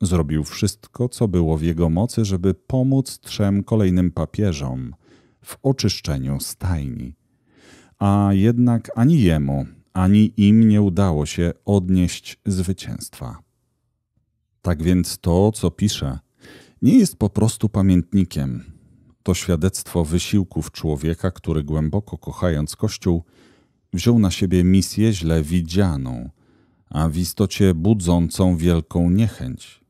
Zrobił wszystko, co było w jego mocy, żeby pomóc trzem kolejnym papieżom w oczyszczeniu stajni. A jednak ani jemu, ani im nie udało się odnieść zwycięstwa. Tak więc to, co pisze, nie jest po prostu pamiętnikiem. To świadectwo wysiłków człowieka, który głęboko kochając Kościół, wziął na siebie misję źle widzianą, a w istocie budzącą wielką niechęć.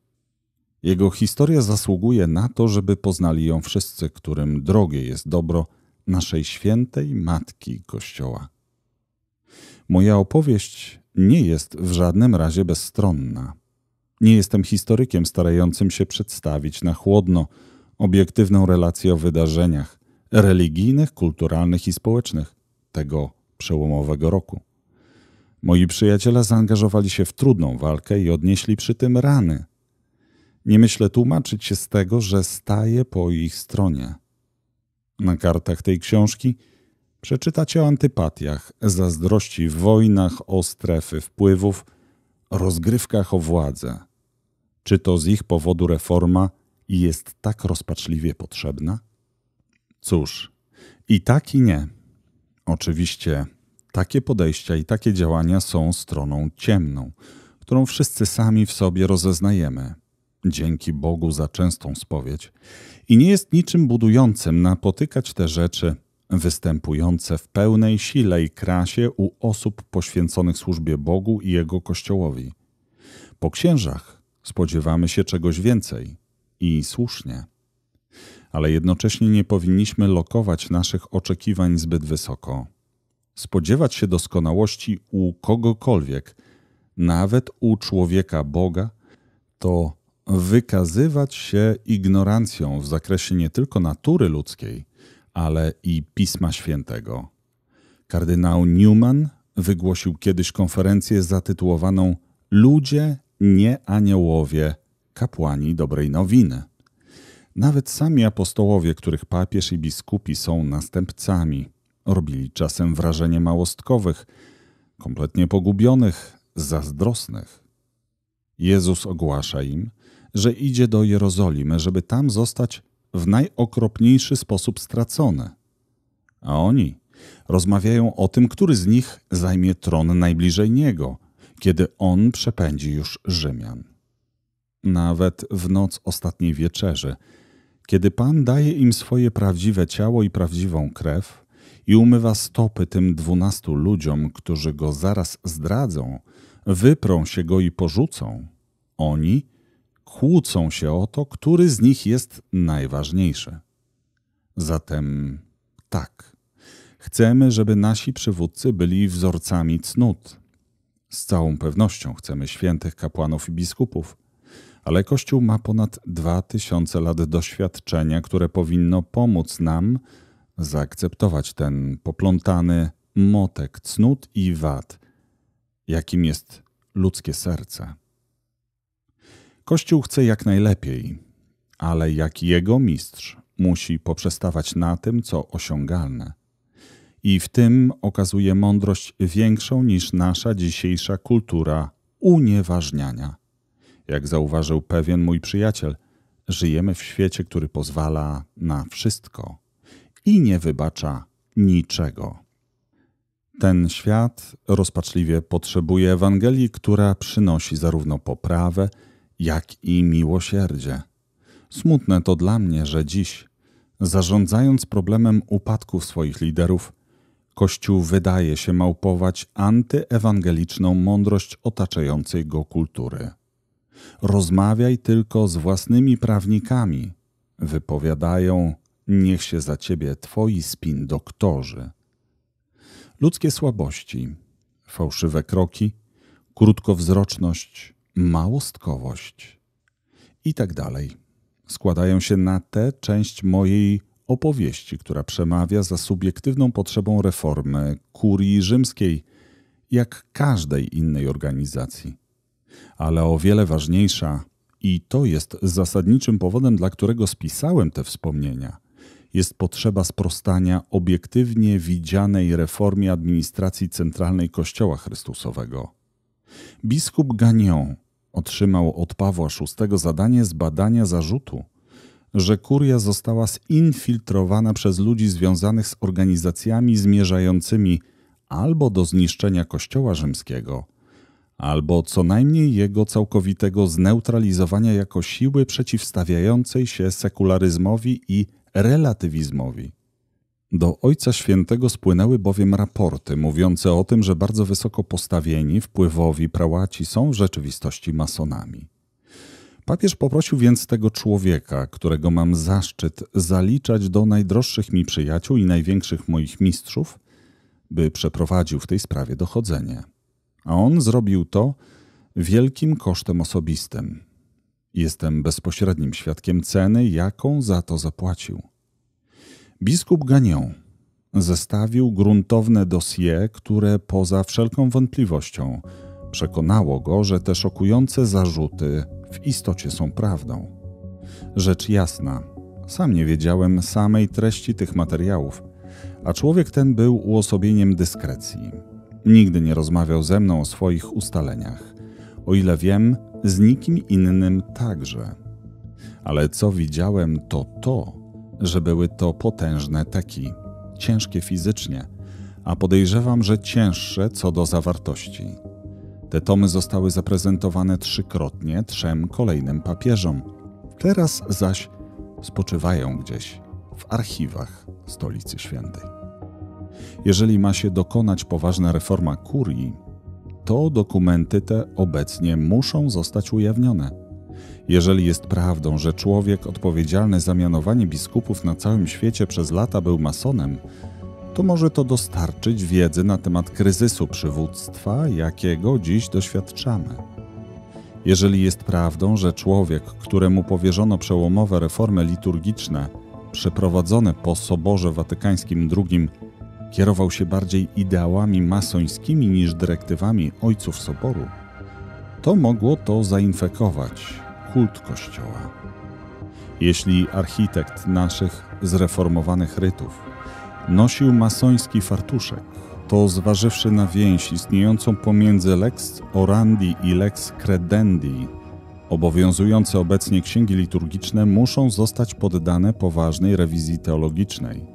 Jego historia zasługuje na to, żeby poznali ją wszyscy, którym drogie jest dobro naszej świętej Matki Kościoła. Moja opowieść nie jest w żadnym razie bezstronna. Nie jestem historykiem starającym się przedstawić na chłodno obiektywną relację o wydarzeniach religijnych, kulturalnych i społecznych tego przełomowego roku. Moi przyjaciele zaangażowali się w trudną walkę i odnieśli przy tym rany – nie myślę tłumaczyć się z tego, że staję po ich stronie. Na kartach tej książki przeczytacie o antypatiach, zazdrości w wojnach o strefy wpływów, rozgrywkach o władzę. Czy to z ich powodu reforma jest tak rozpaczliwie potrzebna? Cóż, i tak i nie. Oczywiście takie podejścia i takie działania są stroną ciemną, którą wszyscy sami w sobie rozeznajemy dzięki Bogu za częstą spowiedź, i nie jest niczym budującym napotykać te rzeczy występujące w pełnej sile i krasie u osób poświęconych służbie Bogu i Jego Kościołowi. Po księżach spodziewamy się czegoś więcej i słusznie. Ale jednocześnie nie powinniśmy lokować naszych oczekiwań zbyt wysoko. Spodziewać się doskonałości u kogokolwiek, nawet u człowieka Boga, to wykazywać się ignorancją w zakresie nie tylko natury ludzkiej, ale i Pisma Świętego. Kardynał Newman wygłosił kiedyś konferencję zatytułowaną Ludzie, nie aniołowie, kapłani dobrej nowiny. Nawet sami apostołowie, których papież i biskupi są następcami, robili czasem wrażenie małostkowych, kompletnie pogubionych, zazdrosnych. Jezus ogłasza im, że idzie do Jerozolimy, żeby tam zostać w najokropniejszy sposób stracone. A oni rozmawiają o tym, który z nich zajmie tron najbliżej niego, kiedy on przepędzi już Rzymian. Nawet w noc ostatniej wieczerzy, kiedy Pan daje im swoje prawdziwe ciało i prawdziwą krew i umywa stopy tym dwunastu ludziom, którzy go zaraz zdradzą, wyprą się go i porzucą, oni – kłócą się o to, który z nich jest najważniejszy. Zatem tak, chcemy, żeby nasi przywódcy byli wzorcami cnót. Z całą pewnością chcemy świętych kapłanów i biskupów, ale Kościół ma ponad dwa tysiące lat doświadczenia, które powinno pomóc nam zaakceptować ten poplątany motek cnót i wad, jakim jest ludzkie serce. Kościół chce jak najlepiej, ale jak jego mistrz musi poprzestawać na tym, co osiągalne. I w tym okazuje mądrość większą niż nasza dzisiejsza kultura unieważniania. Jak zauważył pewien mój przyjaciel, żyjemy w świecie, który pozwala na wszystko i nie wybacza niczego. Ten świat rozpaczliwie potrzebuje Ewangelii, która przynosi zarówno poprawę, jak i miłosierdzie. Smutne to dla mnie, że dziś, zarządzając problemem upadków swoich liderów, Kościół wydaje się małpować antyewangeliczną mądrość otaczającej go kultury. Rozmawiaj tylko z własnymi prawnikami, wypowiadają, niech się za ciebie twoi spin doktorzy. Ludzkie słabości, fałszywe kroki, krótkowzroczność, małostkowość i tak dalej. Składają się na tę część mojej opowieści, która przemawia za subiektywną potrzebą reformy kurii rzymskiej, jak każdej innej organizacji. Ale o wiele ważniejsza, i to jest zasadniczym powodem, dla którego spisałem te wspomnienia, jest potrzeba sprostania obiektywnie widzianej reformie administracji centralnej Kościoła Chrystusowego. Biskup Gagnon Otrzymał od Pawła VI zadanie zbadania zarzutu, że kuria została zinfiltrowana przez ludzi związanych z organizacjami zmierzającymi albo do zniszczenia Kościoła Rzymskiego, albo co najmniej jego całkowitego zneutralizowania jako siły przeciwstawiającej się sekularyzmowi i relatywizmowi. Do Ojca Świętego spłynęły bowiem raporty mówiące o tym, że bardzo wysoko postawieni, wpływowi prałaci są w rzeczywistości masonami. Papież poprosił więc tego człowieka, którego mam zaszczyt zaliczać do najdroższych mi przyjaciół i największych moich mistrzów, by przeprowadził w tej sprawie dochodzenie. A on zrobił to wielkim kosztem osobistym. Jestem bezpośrednim świadkiem ceny, jaką za to zapłacił. Biskup Gagnon zestawił gruntowne dossier, które poza wszelką wątpliwością przekonało go, że te szokujące zarzuty w istocie są prawdą. Rzecz jasna, sam nie wiedziałem samej treści tych materiałów, a człowiek ten był uosobieniem dyskrecji. Nigdy nie rozmawiał ze mną o swoich ustaleniach. O ile wiem, z nikim innym także. Ale co widziałem, to to, że były to potężne teki, ciężkie fizycznie, a podejrzewam, że cięższe co do zawartości. Te tomy zostały zaprezentowane trzykrotnie trzem kolejnym papieżom. Teraz zaś spoczywają gdzieś w archiwach Stolicy Świętej. Jeżeli ma się dokonać poważna reforma kurii, to dokumenty te obecnie muszą zostać ujawnione jeżeli jest prawdą, że człowiek odpowiedzialny za mianowanie biskupów na całym świecie przez lata był masonem, to może to dostarczyć wiedzy na temat kryzysu przywództwa, jakiego dziś doświadczamy. Jeżeli jest prawdą, że człowiek, któremu powierzono przełomowe reformy liturgiczne, przeprowadzone po Soborze Watykańskim II, kierował się bardziej ideałami masońskimi niż dyrektywami ojców Soboru, to mogło to zainfekować kult Kościoła. Jeśli architekt naszych zreformowanych rytów nosił masoński fartuszek, to zważywszy na więź istniejącą pomiędzy lex orandi i lex credendi, obowiązujące obecnie księgi liturgiczne muszą zostać poddane poważnej rewizji teologicznej.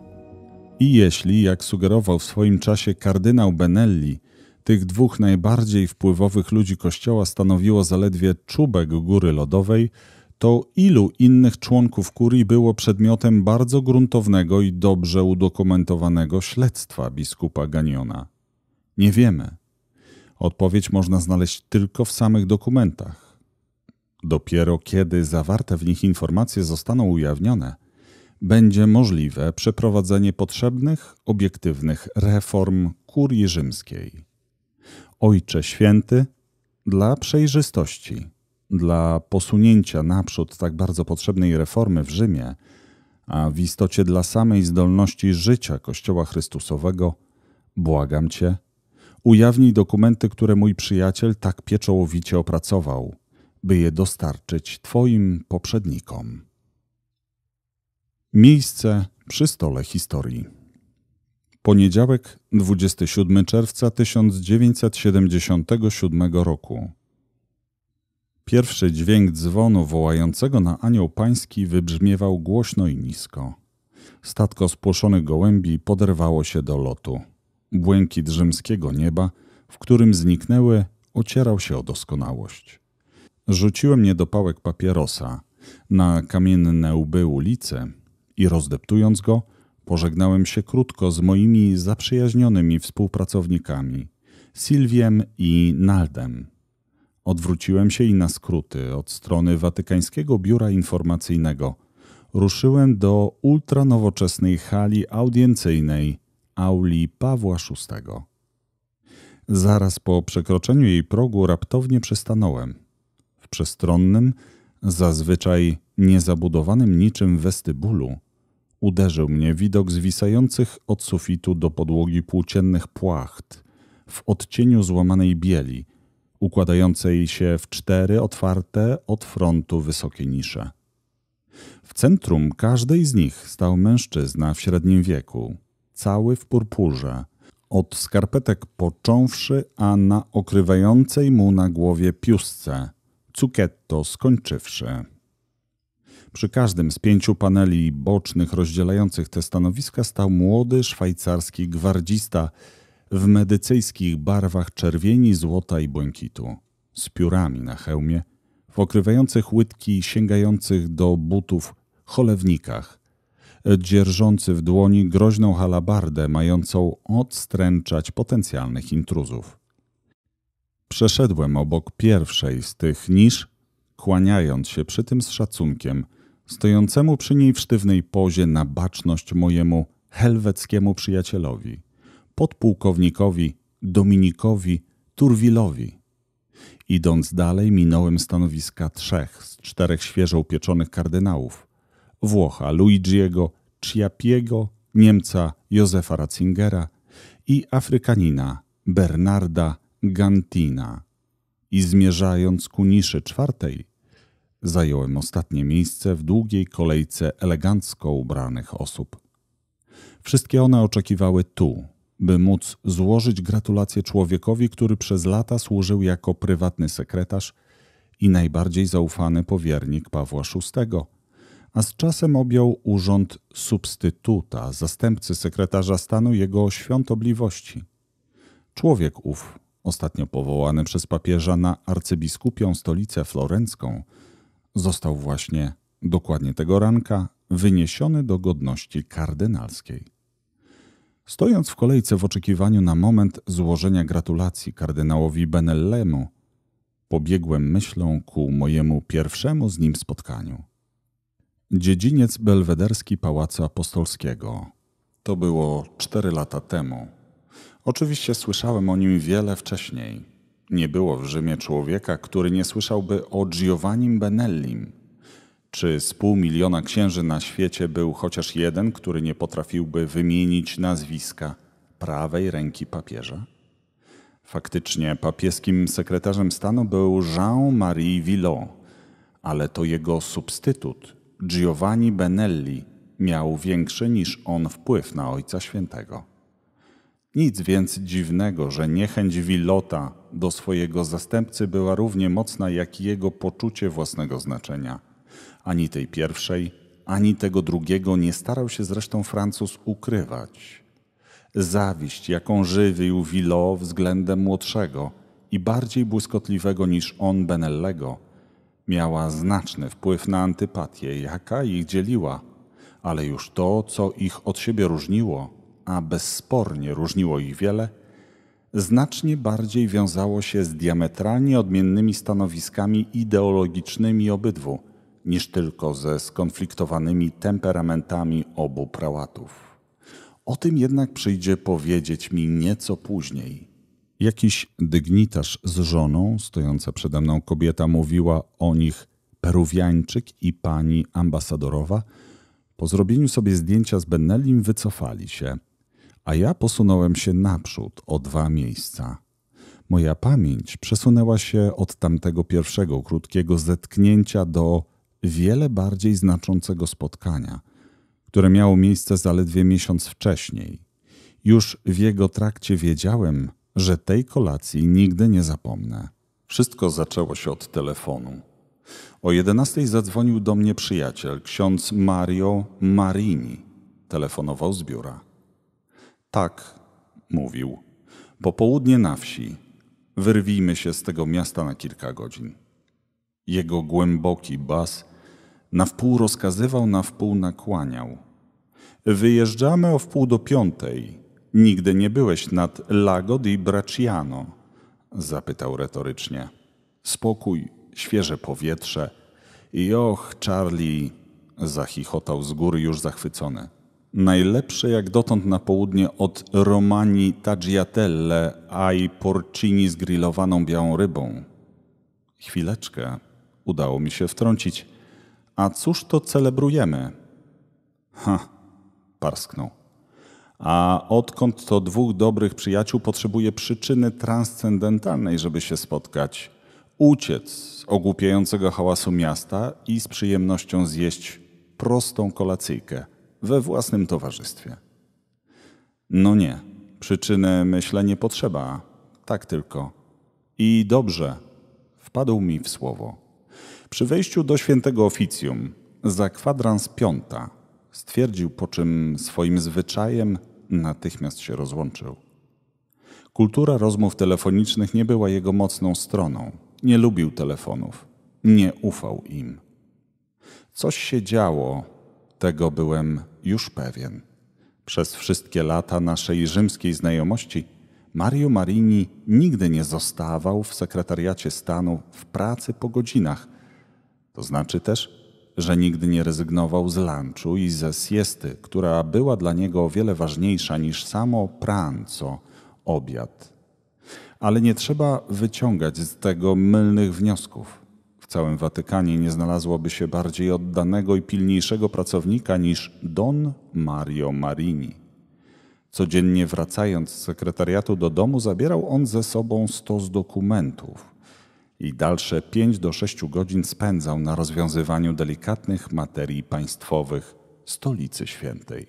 I jeśli, jak sugerował w swoim czasie kardynał Benelli, tych dwóch najbardziej wpływowych ludzi kościoła stanowiło zaledwie czubek góry lodowej, to ilu innych członków kurii było przedmiotem bardzo gruntownego i dobrze udokumentowanego śledztwa biskupa Ganiona? Nie wiemy. Odpowiedź można znaleźć tylko w samych dokumentach. Dopiero kiedy zawarte w nich informacje zostaną ujawnione, będzie możliwe przeprowadzenie potrzebnych, obiektywnych reform kurii rzymskiej. Ojcze Święty, dla przejrzystości, dla posunięcia naprzód tak bardzo potrzebnej reformy w Rzymie, a w istocie dla samej zdolności życia Kościoła Chrystusowego, błagam Cię, ujawnij dokumenty, które mój przyjaciel tak pieczołowicie opracował, by je dostarczyć Twoim poprzednikom. Miejsce przy stole historii. Poniedziałek 27 czerwca 1977 roku. Pierwszy dźwięk dzwonu wołającego na anioł pański wybrzmiewał głośno i nisko. Statko spłoszonych gołębi poderwało się do lotu. Błękit rzymskiego nieba, w którym zniknęły, ocierał się o doskonałość. Rzuciłem niedopałek papierosa na kamienne łby lice i rozdeptując go, Pożegnałem się krótko z moimi zaprzyjaźnionymi współpracownikami, Sylwiem i Naldem. Odwróciłem się i na skróty od strony Watykańskiego Biura Informacyjnego ruszyłem do ultranowoczesnej hali audiencyjnej auli Pawła VI. Zaraz po przekroczeniu jej progu raptownie przystanąłem. W przestronnym, zazwyczaj niezabudowanym niczym westybulu Uderzył mnie widok zwisających od sufitu do podłogi płóciennych płacht w odcieniu złamanej bieli, układającej się w cztery otwarte od frontu wysokie nisze. W centrum każdej z nich stał mężczyzna w średnim wieku, cały w purpurze, od skarpetek począwszy, a na okrywającej mu na głowie piusce, cuketto skończywszy. Przy każdym z pięciu paneli bocznych rozdzielających te stanowiska stał młody szwajcarski gwardzista w medycyjskich barwach czerwieni, złota i błękitu, z piórami na hełmie, w okrywających łydki sięgających do butów cholewnikach, dzierżący w dłoni groźną halabardę mającą odstręczać potencjalnych intruzów. Przeszedłem obok pierwszej z tych nisz, kłaniając się przy tym z szacunkiem – stojącemu przy niej w sztywnej pozie na baczność mojemu helweckiemu przyjacielowi, podpułkownikowi Dominikowi Turwilowi. Idąc dalej, minąłem stanowiska trzech z czterech świeżo upieczonych kardynałów: Włocha Luigiego Ciapiego, Niemca Józefa Ratzingera i Afrykanina Bernarda Gantina. I zmierzając ku niszy czwartej, Zająłem ostatnie miejsce w długiej kolejce elegancko ubranych osób. Wszystkie one oczekiwały tu, by móc złożyć gratulacje człowiekowi, który przez lata służył jako prywatny sekretarz i najbardziej zaufany powiernik Pawła VI, a z czasem objął urząd substytuta, zastępcy sekretarza stanu jego świątobliwości. Człowiek ów, ostatnio powołany przez papieża na arcybiskupią stolicę florencką, został właśnie dokładnie tego ranka wyniesiony do godności kardynalskiej. Stojąc w kolejce w oczekiwaniu na moment złożenia gratulacji kardynałowi Benellemu, pobiegłem myślą ku mojemu pierwszemu z nim spotkaniu. Dziedziniec belwederski Pałacu Apostolskiego. To było cztery lata temu. Oczywiście słyszałem o nim wiele wcześniej. Nie było w Rzymie człowieka, który nie słyszałby o Giovannim Benellim. Czy z pół miliona księży na świecie był chociaż jeden, który nie potrafiłby wymienić nazwiska prawej ręki papieża? Faktycznie papieskim sekretarzem stanu był Jean-Marie Villot, ale to jego substytut, Giovanni Benelli, miał większy niż on wpływ na Ojca Świętego. Nic więc dziwnego, że niechęć Villota do swojego zastępcy była równie mocna jak jego poczucie własnego znaczenia. Ani tej pierwszej, ani tego drugiego nie starał się zresztą Francuz ukrywać. Zawiść, jaką żywił Wilo względem młodszego i bardziej błyskotliwego niż on Benellego, miała znaczny wpływ na antypatię, jaka ich dzieliła, ale już to, co ich od siebie różniło, a bezspornie różniło ich wiele – znacznie bardziej wiązało się z diametralnie odmiennymi stanowiskami ideologicznymi obydwu, niż tylko ze skonfliktowanymi temperamentami obu prałatów. O tym jednak przyjdzie powiedzieć mi nieco później. Jakiś dygnitarz z żoną, stojąca przede mną kobieta, mówiła o nich Peruwiańczyk i pani ambasadorowa. Po zrobieniu sobie zdjęcia z Bennelim wycofali się – a ja posunąłem się naprzód o dwa miejsca. Moja pamięć przesunęła się od tamtego pierwszego krótkiego zetknięcia do wiele bardziej znaczącego spotkania, które miało miejsce zaledwie miesiąc wcześniej. Już w jego trakcie wiedziałem, że tej kolacji nigdy nie zapomnę. Wszystko zaczęło się od telefonu. O 11 zadzwonił do mnie przyjaciel, ksiądz Mario Marini. Telefonował z biura. Tak, mówił. Popołudnie na wsi. Wyrwijmy się z tego miasta na kilka godzin. Jego głęboki bas na wpół rozkazywał, na wpół nakłaniał. Wyjeżdżamy o wpół do piątej. Nigdy nie byłeś nad Lago di Bracciano? Zapytał retorycznie. Spokój, świeże powietrze. I och, Charlie, zachichotał z góry już zachwycony. Najlepsze jak dotąd na południe od Romani Tagliatelle, ai porcini z grillowaną białą rybą. Chwileczkę, udało mi się wtrącić. A cóż to celebrujemy? Ha, parsknął. A odkąd to dwóch dobrych przyjaciół potrzebuje przyczyny transcendentalnej, żeby się spotkać? Uciec z ogłupiającego hałasu miasta i z przyjemnością zjeść prostą kolacyjkę – we własnym towarzystwie. No nie, przyczyny myślę nie potrzeba, tak tylko. I dobrze, wpadł mi w słowo. Przy wejściu do świętego oficjum, za kwadrans piąta, stwierdził, po czym swoim zwyczajem natychmiast się rozłączył. Kultura rozmów telefonicznych nie była jego mocną stroną. Nie lubił telefonów, nie ufał im. Coś się działo, tego byłem już pewien. Przez wszystkie lata naszej rzymskiej znajomości Mario Marini nigdy nie zostawał w sekretariacie stanu w pracy po godzinach. To znaczy też, że nigdy nie rezygnował z lunchu i ze siesty, która była dla niego o wiele ważniejsza niż samo pranco, obiad. Ale nie trzeba wyciągać z tego mylnych wniosków całym Watykanie nie znalazłoby się bardziej oddanego i pilniejszego pracownika niż Don Mario Marini. Codziennie wracając z sekretariatu do domu, zabierał on ze sobą stos dokumentów i dalsze pięć do sześciu godzin spędzał na rozwiązywaniu delikatnych materii państwowych Stolicy Świętej.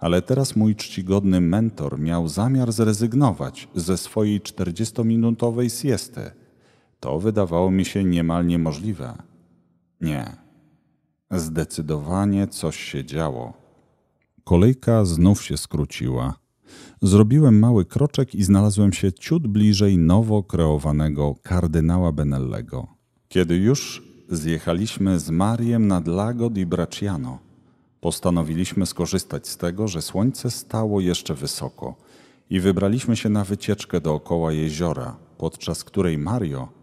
Ale teraz mój czcigodny mentor miał zamiar zrezygnować ze swojej czterdziestominutowej siesty – to wydawało mi się niemal niemożliwe. Nie. Zdecydowanie coś się działo. Kolejka znów się skróciła. Zrobiłem mały kroczek i znalazłem się ciut bliżej nowo kreowanego kardynała Benellego. Kiedy już zjechaliśmy z Mariem nad Lago di Bracciano, postanowiliśmy skorzystać z tego, że słońce stało jeszcze wysoko i wybraliśmy się na wycieczkę dookoła jeziora, podczas której Mario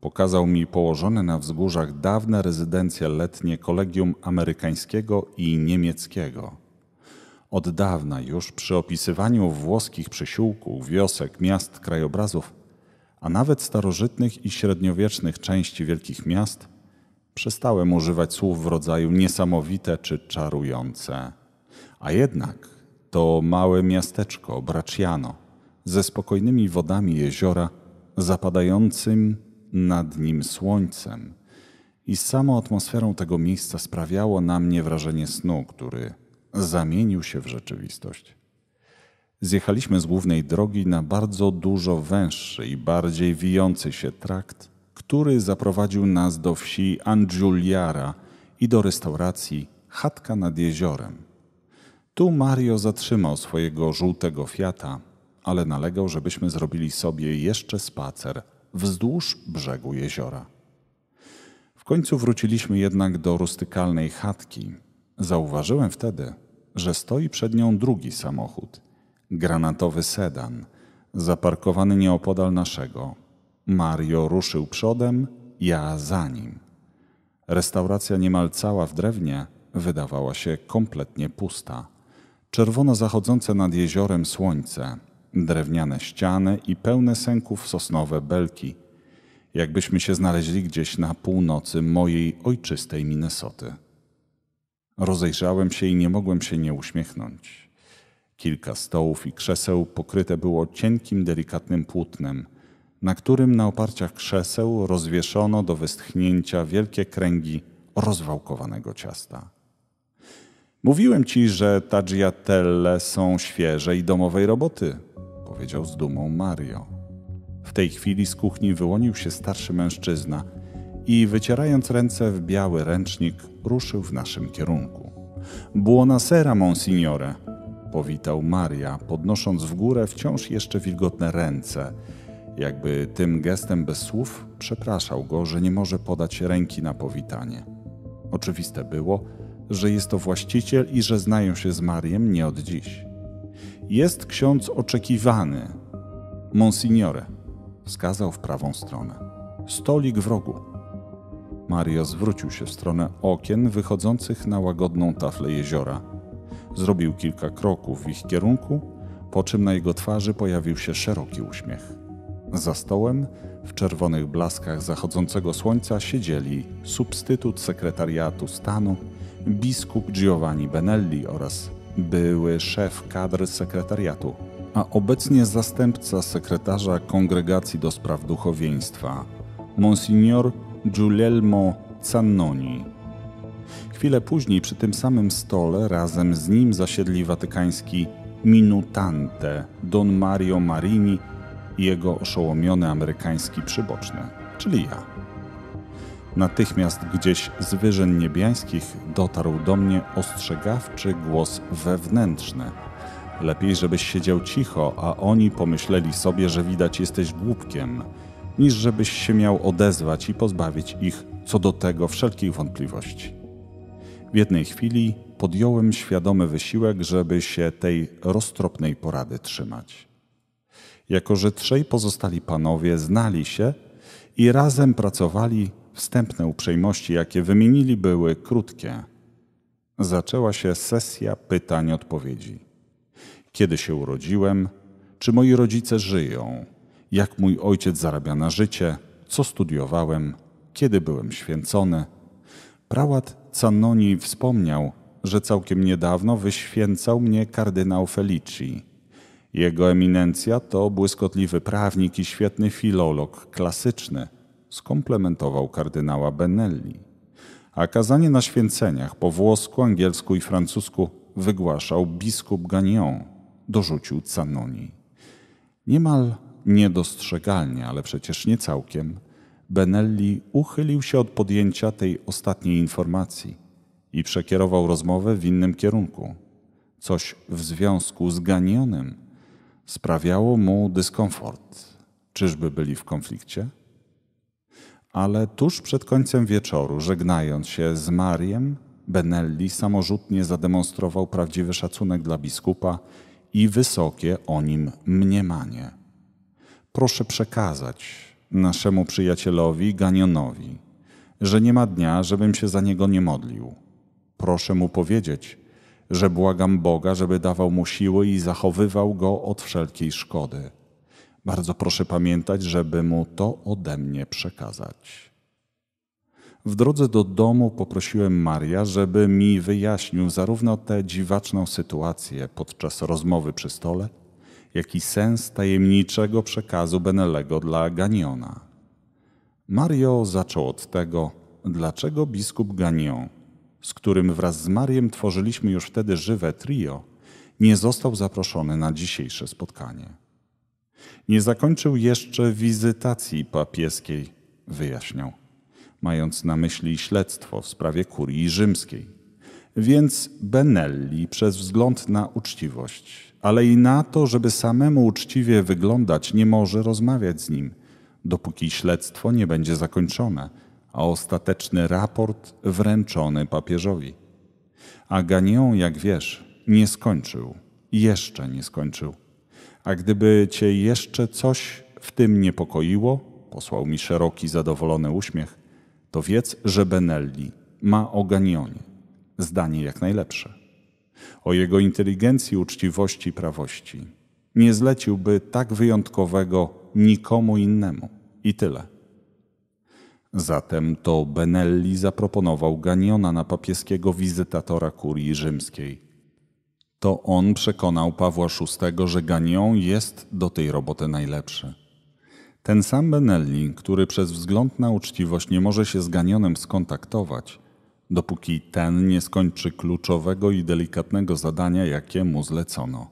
Pokazał mi położone na wzgórzach dawne rezydencje letnie kolegium amerykańskiego i niemieckiego. Od dawna już przy opisywaniu włoskich przysiłków, wiosek, miast, krajobrazów, a nawet starożytnych i średniowiecznych części wielkich miast, przestałem używać słów w rodzaju niesamowite czy czarujące. A jednak to małe miasteczko Braciano ze spokojnymi wodami jeziora, zapadającym nad nim słońcem i samą atmosferą tego miejsca sprawiało na mnie wrażenie snu, który zamienił się w rzeczywistość. Zjechaliśmy z głównej drogi na bardzo dużo węższy i bardziej wijący się trakt, który zaprowadził nas do wsi Angiuliara i do restauracji Chatka nad jeziorem. Tu Mario zatrzymał swojego żółtego Fiata, ale nalegał, żebyśmy zrobili sobie jeszcze spacer wzdłuż brzegu jeziora. W końcu wróciliśmy jednak do rustykalnej chatki. Zauważyłem wtedy, że stoi przed nią drugi samochód granatowy sedan, zaparkowany nieopodal naszego. Mario ruszył przodem, ja za nim. Restauracja niemal cała w drewnie wydawała się kompletnie pusta. Czerwono zachodzące nad jeziorem słońce drewniane ściany i pełne sęków sosnowe belki, jakbyśmy się znaleźli gdzieś na północy mojej ojczystej Minnesoty. Rozejrzałem się i nie mogłem się nie uśmiechnąć. Kilka stołów i krzeseł pokryte było cienkim, delikatnym płótnem, na którym na oparciach krzeseł rozwieszono do westchnięcia wielkie kręgi rozwałkowanego ciasta. Mówiłem ci, że tagliatelle są świeże i domowej roboty, powiedział z dumą Mario. W tej chwili z kuchni wyłonił się starszy mężczyzna i wycierając ręce w biały ręcznik, ruszył w naszym kierunku. Buona sera, monsignore! powitał Maria, podnosząc w górę wciąż jeszcze wilgotne ręce. Jakby tym gestem bez słów przepraszał go, że nie może podać ręki na powitanie. Oczywiste było, że jest to właściciel i że znają się z Mariem nie od dziś. Jest ksiądz oczekiwany. Monsignore, wskazał w prawą stronę. Stolik w rogu. Mario zwrócił się w stronę okien wychodzących na łagodną taflę jeziora. Zrobił kilka kroków w ich kierunku, po czym na jego twarzy pojawił się szeroki uśmiech. Za stołem, w czerwonych blaskach zachodzącego słońca, siedzieli substytut sekretariatu stanu, biskup Giovanni Benelli oraz były szef kadr sekretariatu, a obecnie zastępca sekretarza Kongregacji do Spraw Duchowieństwa, Monsignor Giulielmo Cannoni. Chwilę później przy tym samym stole razem z nim zasiedli watykański Minutante Don Mario Marini i jego oszołomiony amerykański przyboczny, czyli ja. Natychmiast gdzieś z wyżyn niebiańskich dotarł do mnie ostrzegawczy głos wewnętrzny. Lepiej, żebyś siedział cicho, a oni pomyśleli sobie, że widać jesteś głupkiem, niż żebyś się miał odezwać i pozbawić ich co do tego wszelkich wątpliwości. W jednej chwili podjąłem świadomy wysiłek, żeby się tej roztropnej porady trzymać. Jako że trzej pozostali panowie znali się i razem pracowali Wstępne uprzejmości, jakie wymienili, były krótkie. Zaczęła się sesja pytań-odpowiedzi. Kiedy się urodziłem? Czy moi rodzice żyją? Jak mój ojciec zarabia na życie? Co studiowałem? Kiedy byłem święcony? Prałat Cannoni wspomniał, że całkiem niedawno wyświęcał mnie kardynał Felici. Jego eminencja to błyskotliwy prawnik i świetny filolog klasyczny – skomplementował kardynała Benelli. A kazanie na święceniach po włosku, angielsku i francusku wygłaszał biskup Gagnon, dorzucił Canoni. Niemal niedostrzegalnie, ale przecież nie całkiem, Benelli uchylił się od podjęcia tej ostatniej informacji i przekierował rozmowę w innym kierunku. Coś w związku z Ganionem sprawiało mu dyskomfort. Czyżby byli w konflikcie? ale tuż przed końcem wieczoru, żegnając się z Mariem, Benelli samorzutnie zademonstrował prawdziwy szacunek dla biskupa i wysokie o nim mniemanie. Proszę przekazać naszemu przyjacielowi Ganionowi, że nie ma dnia, żebym się za niego nie modlił. Proszę mu powiedzieć, że błagam Boga, żeby dawał mu siły i zachowywał go od wszelkiej szkody. Bardzo proszę pamiętać, żeby mu to ode mnie przekazać. W drodze do domu poprosiłem Maria, żeby mi wyjaśnił zarówno tę dziwaczną sytuację podczas rozmowy przy stole, jak i sens tajemniczego przekazu Benelego dla Ganiona. Mario zaczął od tego, dlaczego biskup Gagnon, z którym wraz z Mariem tworzyliśmy już wtedy żywe trio, nie został zaproszony na dzisiejsze spotkanie. Nie zakończył jeszcze wizytacji papieskiej, wyjaśniał, mając na myśli śledztwo w sprawie kurii rzymskiej. Więc Benelli przez wzgląd na uczciwość, ale i na to, żeby samemu uczciwie wyglądać, nie może rozmawiać z nim, dopóki śledztwo nie będzie zakończone, a ostateczny raport wręczony papieżowi. A Gagnon, jak wiesz, nie skończył, jeszcze nie skończył. A gdyby cię jeszcze coś w tym niepokoiło, posłał mi szeroki, zadowolony uśmiech, to wiedz, że Benelli ma o Ganionie zdanie jak najlepsze. O jego inteligencji, uczciwości i prawości. Nie zleciłby tak wyjątkowego nikomu innemu. I tyle. Zatem to Benelli zaproponował Ganiona na papieskiego wizytatora kurii rzymskiej to on przekonał Pawła VI, że Ganion jest do tej roboty najlepszy. Ten sam Benelli, który przez wzgląd na uczciwość nie może się z Ganionem skontaktować, dopóki ten nie skończy kluczowego i delikatnego zadania, jakie mu zlecono.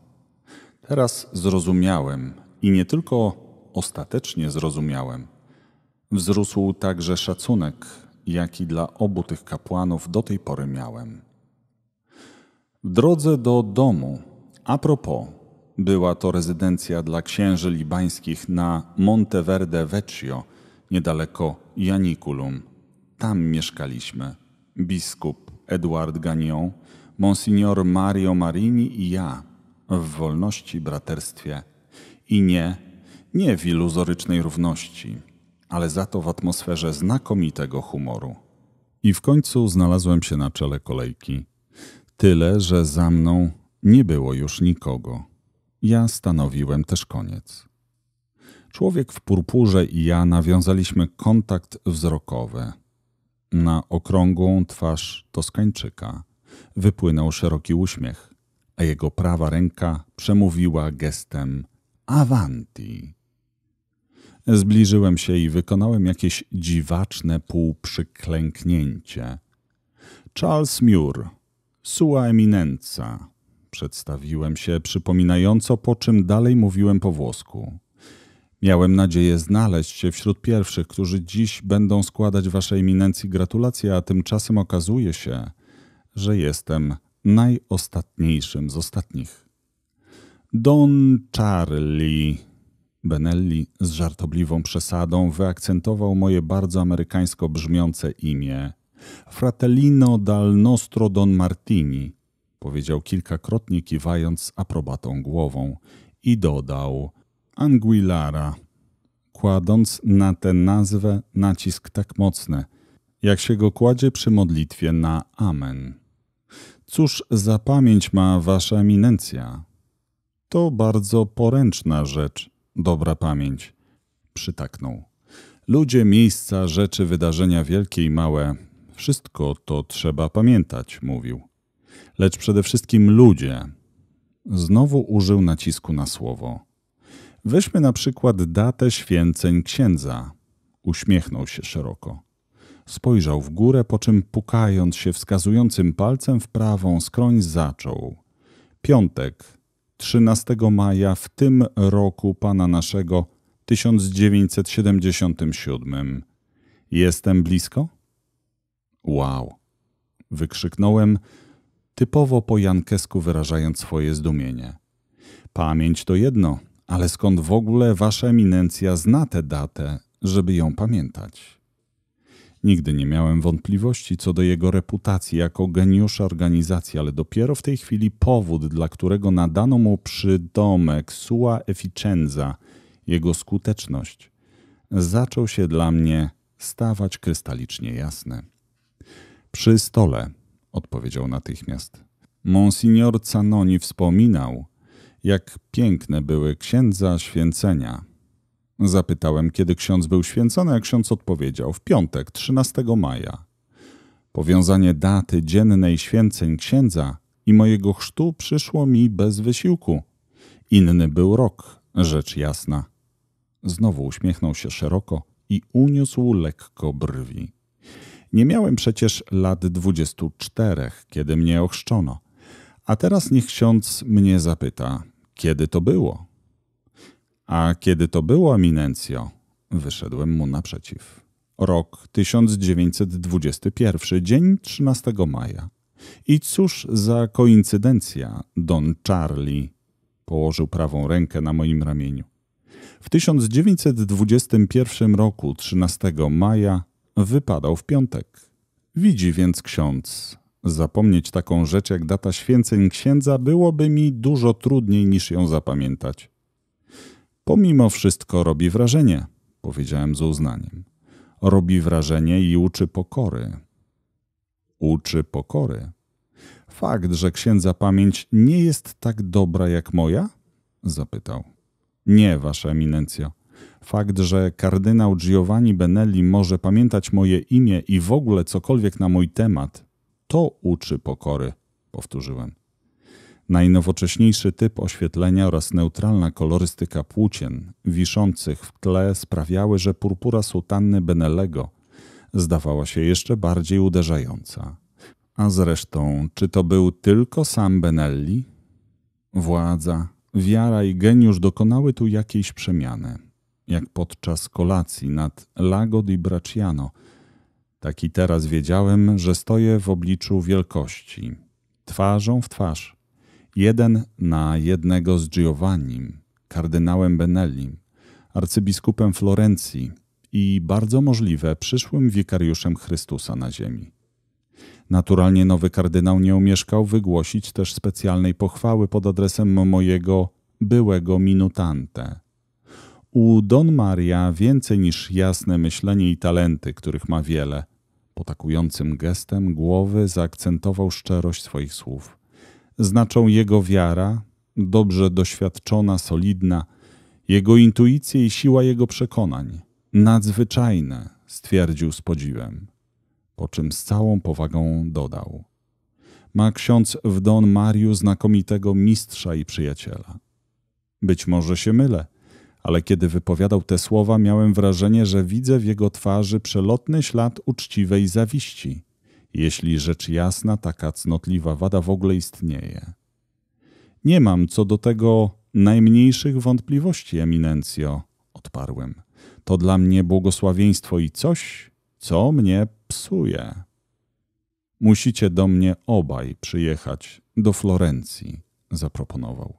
Teraz zrozumiałem i nie tylko ostatecznie zrozumiałem. Wzrósł także szacunek, jaki dla obu tych kapłanów do tej pory miałem. W drodze do domu. A propos, była to rezydencja dla księży libańskich na Monteverde Vecchio, niedaleko Janiculum. Tam mieszkaliśmy. Biskup Edward Gagnon, monsignor Mario Marini i ja w wolności, braterstwie. I nie, nie w iluzorycznej równości, ale za to w atmosferze znakomitego humoru. I w końcu znalazłem się na czele kolejki Tyle, że za mną nie było już nikogo. Ja stanowiłem też koniec. Człowiek w purpurze i ja nawiązaliśmy kontakt wzrokowy. Na okrągłą twarz Toskańczyka wypłynął szeroki uśmiech, a jego prawa ręka przemówiła gestem Avanti. Zbliżyłem się i wykonałem jakieś dziwaczne półprzyklęknięcie. Charles Muir Sua eminenza. Przedstawiłem się, przypominająco, po czym dalej mówiłem po włosku. Miałem nadzieję znaleźć się wśród pierwszych, którzy dziś będą składać Waszej eminencji gratulacje, a tymczasem okazuje się, że jestem najostatniejszym z ostatnich. Don Charlie Benelli z żartobliwą przesadą wyakcentował moje bardzo amerykańsko brzmiące imię Fratellino dal nostro Don Martini, powiedział kilkakrotnie kiwając aprobatą głową i dodał Anguillara, kładąc na tę nazwę nacisk tak mocny, jak się go kładzie przy modlitwie na Amen. Cóż za pamięć ma wasza eminencja? To bardzo poręczna rzecz, dobra pamięć, przytaknął. Ludzie, miejsca, rzeczy, wydarzenia wielkie i małe wszystko to trzeba pamiętać, mówił. Lecz przede wszystkim ludzie. Znowu użył nacisku na słowo. Weźmy na przykład datę święceń księdza. Uśmiechnął się szeroko. Spojrzał w górę, po czym pukając się wskazującym palcem w prawą skroń zaczął. Piątek, 13 maja w tym roku Pana naszego 1977. Jestem blisko? Wow! Wykrzyknąłem, typowo po jankesku wyrażając swoje zdumienie. Pamięć to jedno, ale skąd w ogóle wasza eminencja zna tę datę, żeby ją pamiętać? Nigdy nie miałem wątpliwości co do jego reputacji jako geniusza organizacji, ale dopiero w tej chwili powód, dla którego nadano mu przydomek sua efficienza, jego skuteczność, zaczął się dla mnie stawać krystalicznie jasny. Przy stole, odpowiedział natychmiast. Monsignor Canoni wspominał, jak piękne były księdza święcenia. Zapytałem, kiedy ksiądz był święcony, a ksiądz odpowiedział w piątek, 13 maja. Powiązanie daty dziennej święceń księdza i mojego chrztu przyszło mi bez wysiłku. Inny był rok, rzecz jasna. Znowu uśmiechnął się szeroko i uniósł lekko brwi. Nie miałem przecież lat 24, kiedy mnie ochrzczono. A teraz niech ksiądz mnie zapyta, kiedy to było? A kiedy to było, eminencjo? Wyszedłem mu naprzeciw. Rok 1921, dzień 13 maja. I cóż za koincydencja, Don Charlie położył prawą rękę na moim ramieniu. W 1921 roku, 13 maja, wypadał w piątek. Widzi więc ksiądz. Zapomnieć taką rzecz jak data święceń księdza byłoby mi dużo trudniej niż ją zapamiętać. Pomimo wszystko robi wrażenie, powiedziałem z uznaniem. Robi wrażenie i uczy pokory. Uczy pokory. Fakt, że księdza pamięć nie jest tak dobra jak moja? Zapytał. Nie, wasza eminencjo. Fakt, że kardynał Giovanni Benelli może pamiętać moje imię i w ogóle cokolwiek na mój temat, to uczy pokory, powtórzyłem. Najnowocześniejszy typ oświetlenia oraz neutralna kolorystyka płócien wiszących w tle sprawiały, że purpura sutanny Benellego zdawała się jeszcze bardziej uderzająca. A zresztą, czy to był tylko sam Benelli? Władza, wiara i geniusz dokonały tu jakiejś przemiany jak podczas kolacji nad Lago di Bracciano. Taki teraz wiedziałem, że stoję w obliczu wielkości, twarzą w twarz, jeden na jednego z Giovannim, kardynałem Benelli, arcybiskupem Florencji i bardzo możliwe przyszłym wikariuszem Chrystusa na ziemi. Naturalnie nowy kardynał nie omieszkał wygłosić też specjalnej pochwały pod adresem mojego byłego minutante – u Don Maria więcej niż jasne myślenie i talenty, których ma wiele. Potakującym gestem głowy zaakcentował szczerość swoich słów. Znaczą jego wiara, dobrze doświadczona, solidna, jego intuicje i siła jego przekonań. Nadzwyczajne, stwierdził z podziwem. Po czym z całą powagą dodał. Ma ksiądz w Don Mariu znakomitego mistrza i przyjaciela. Być może się mylę ale kiedy wypowiadał te słowa, miałem wrażenie, że widzę w jego twarzy przelotny ślad uczciwej zawiści, jeśli rzecz jasna taka cnotliwa wada w ogóle istnieje. Nie mam co do tego najmniejszych wątpliwości, eminencjo, odparłem. To dla mnie błogosławieństwo i coś, co mnie psuje. Musicie do mnie obaj przyjechać do Florencji, zaproponował.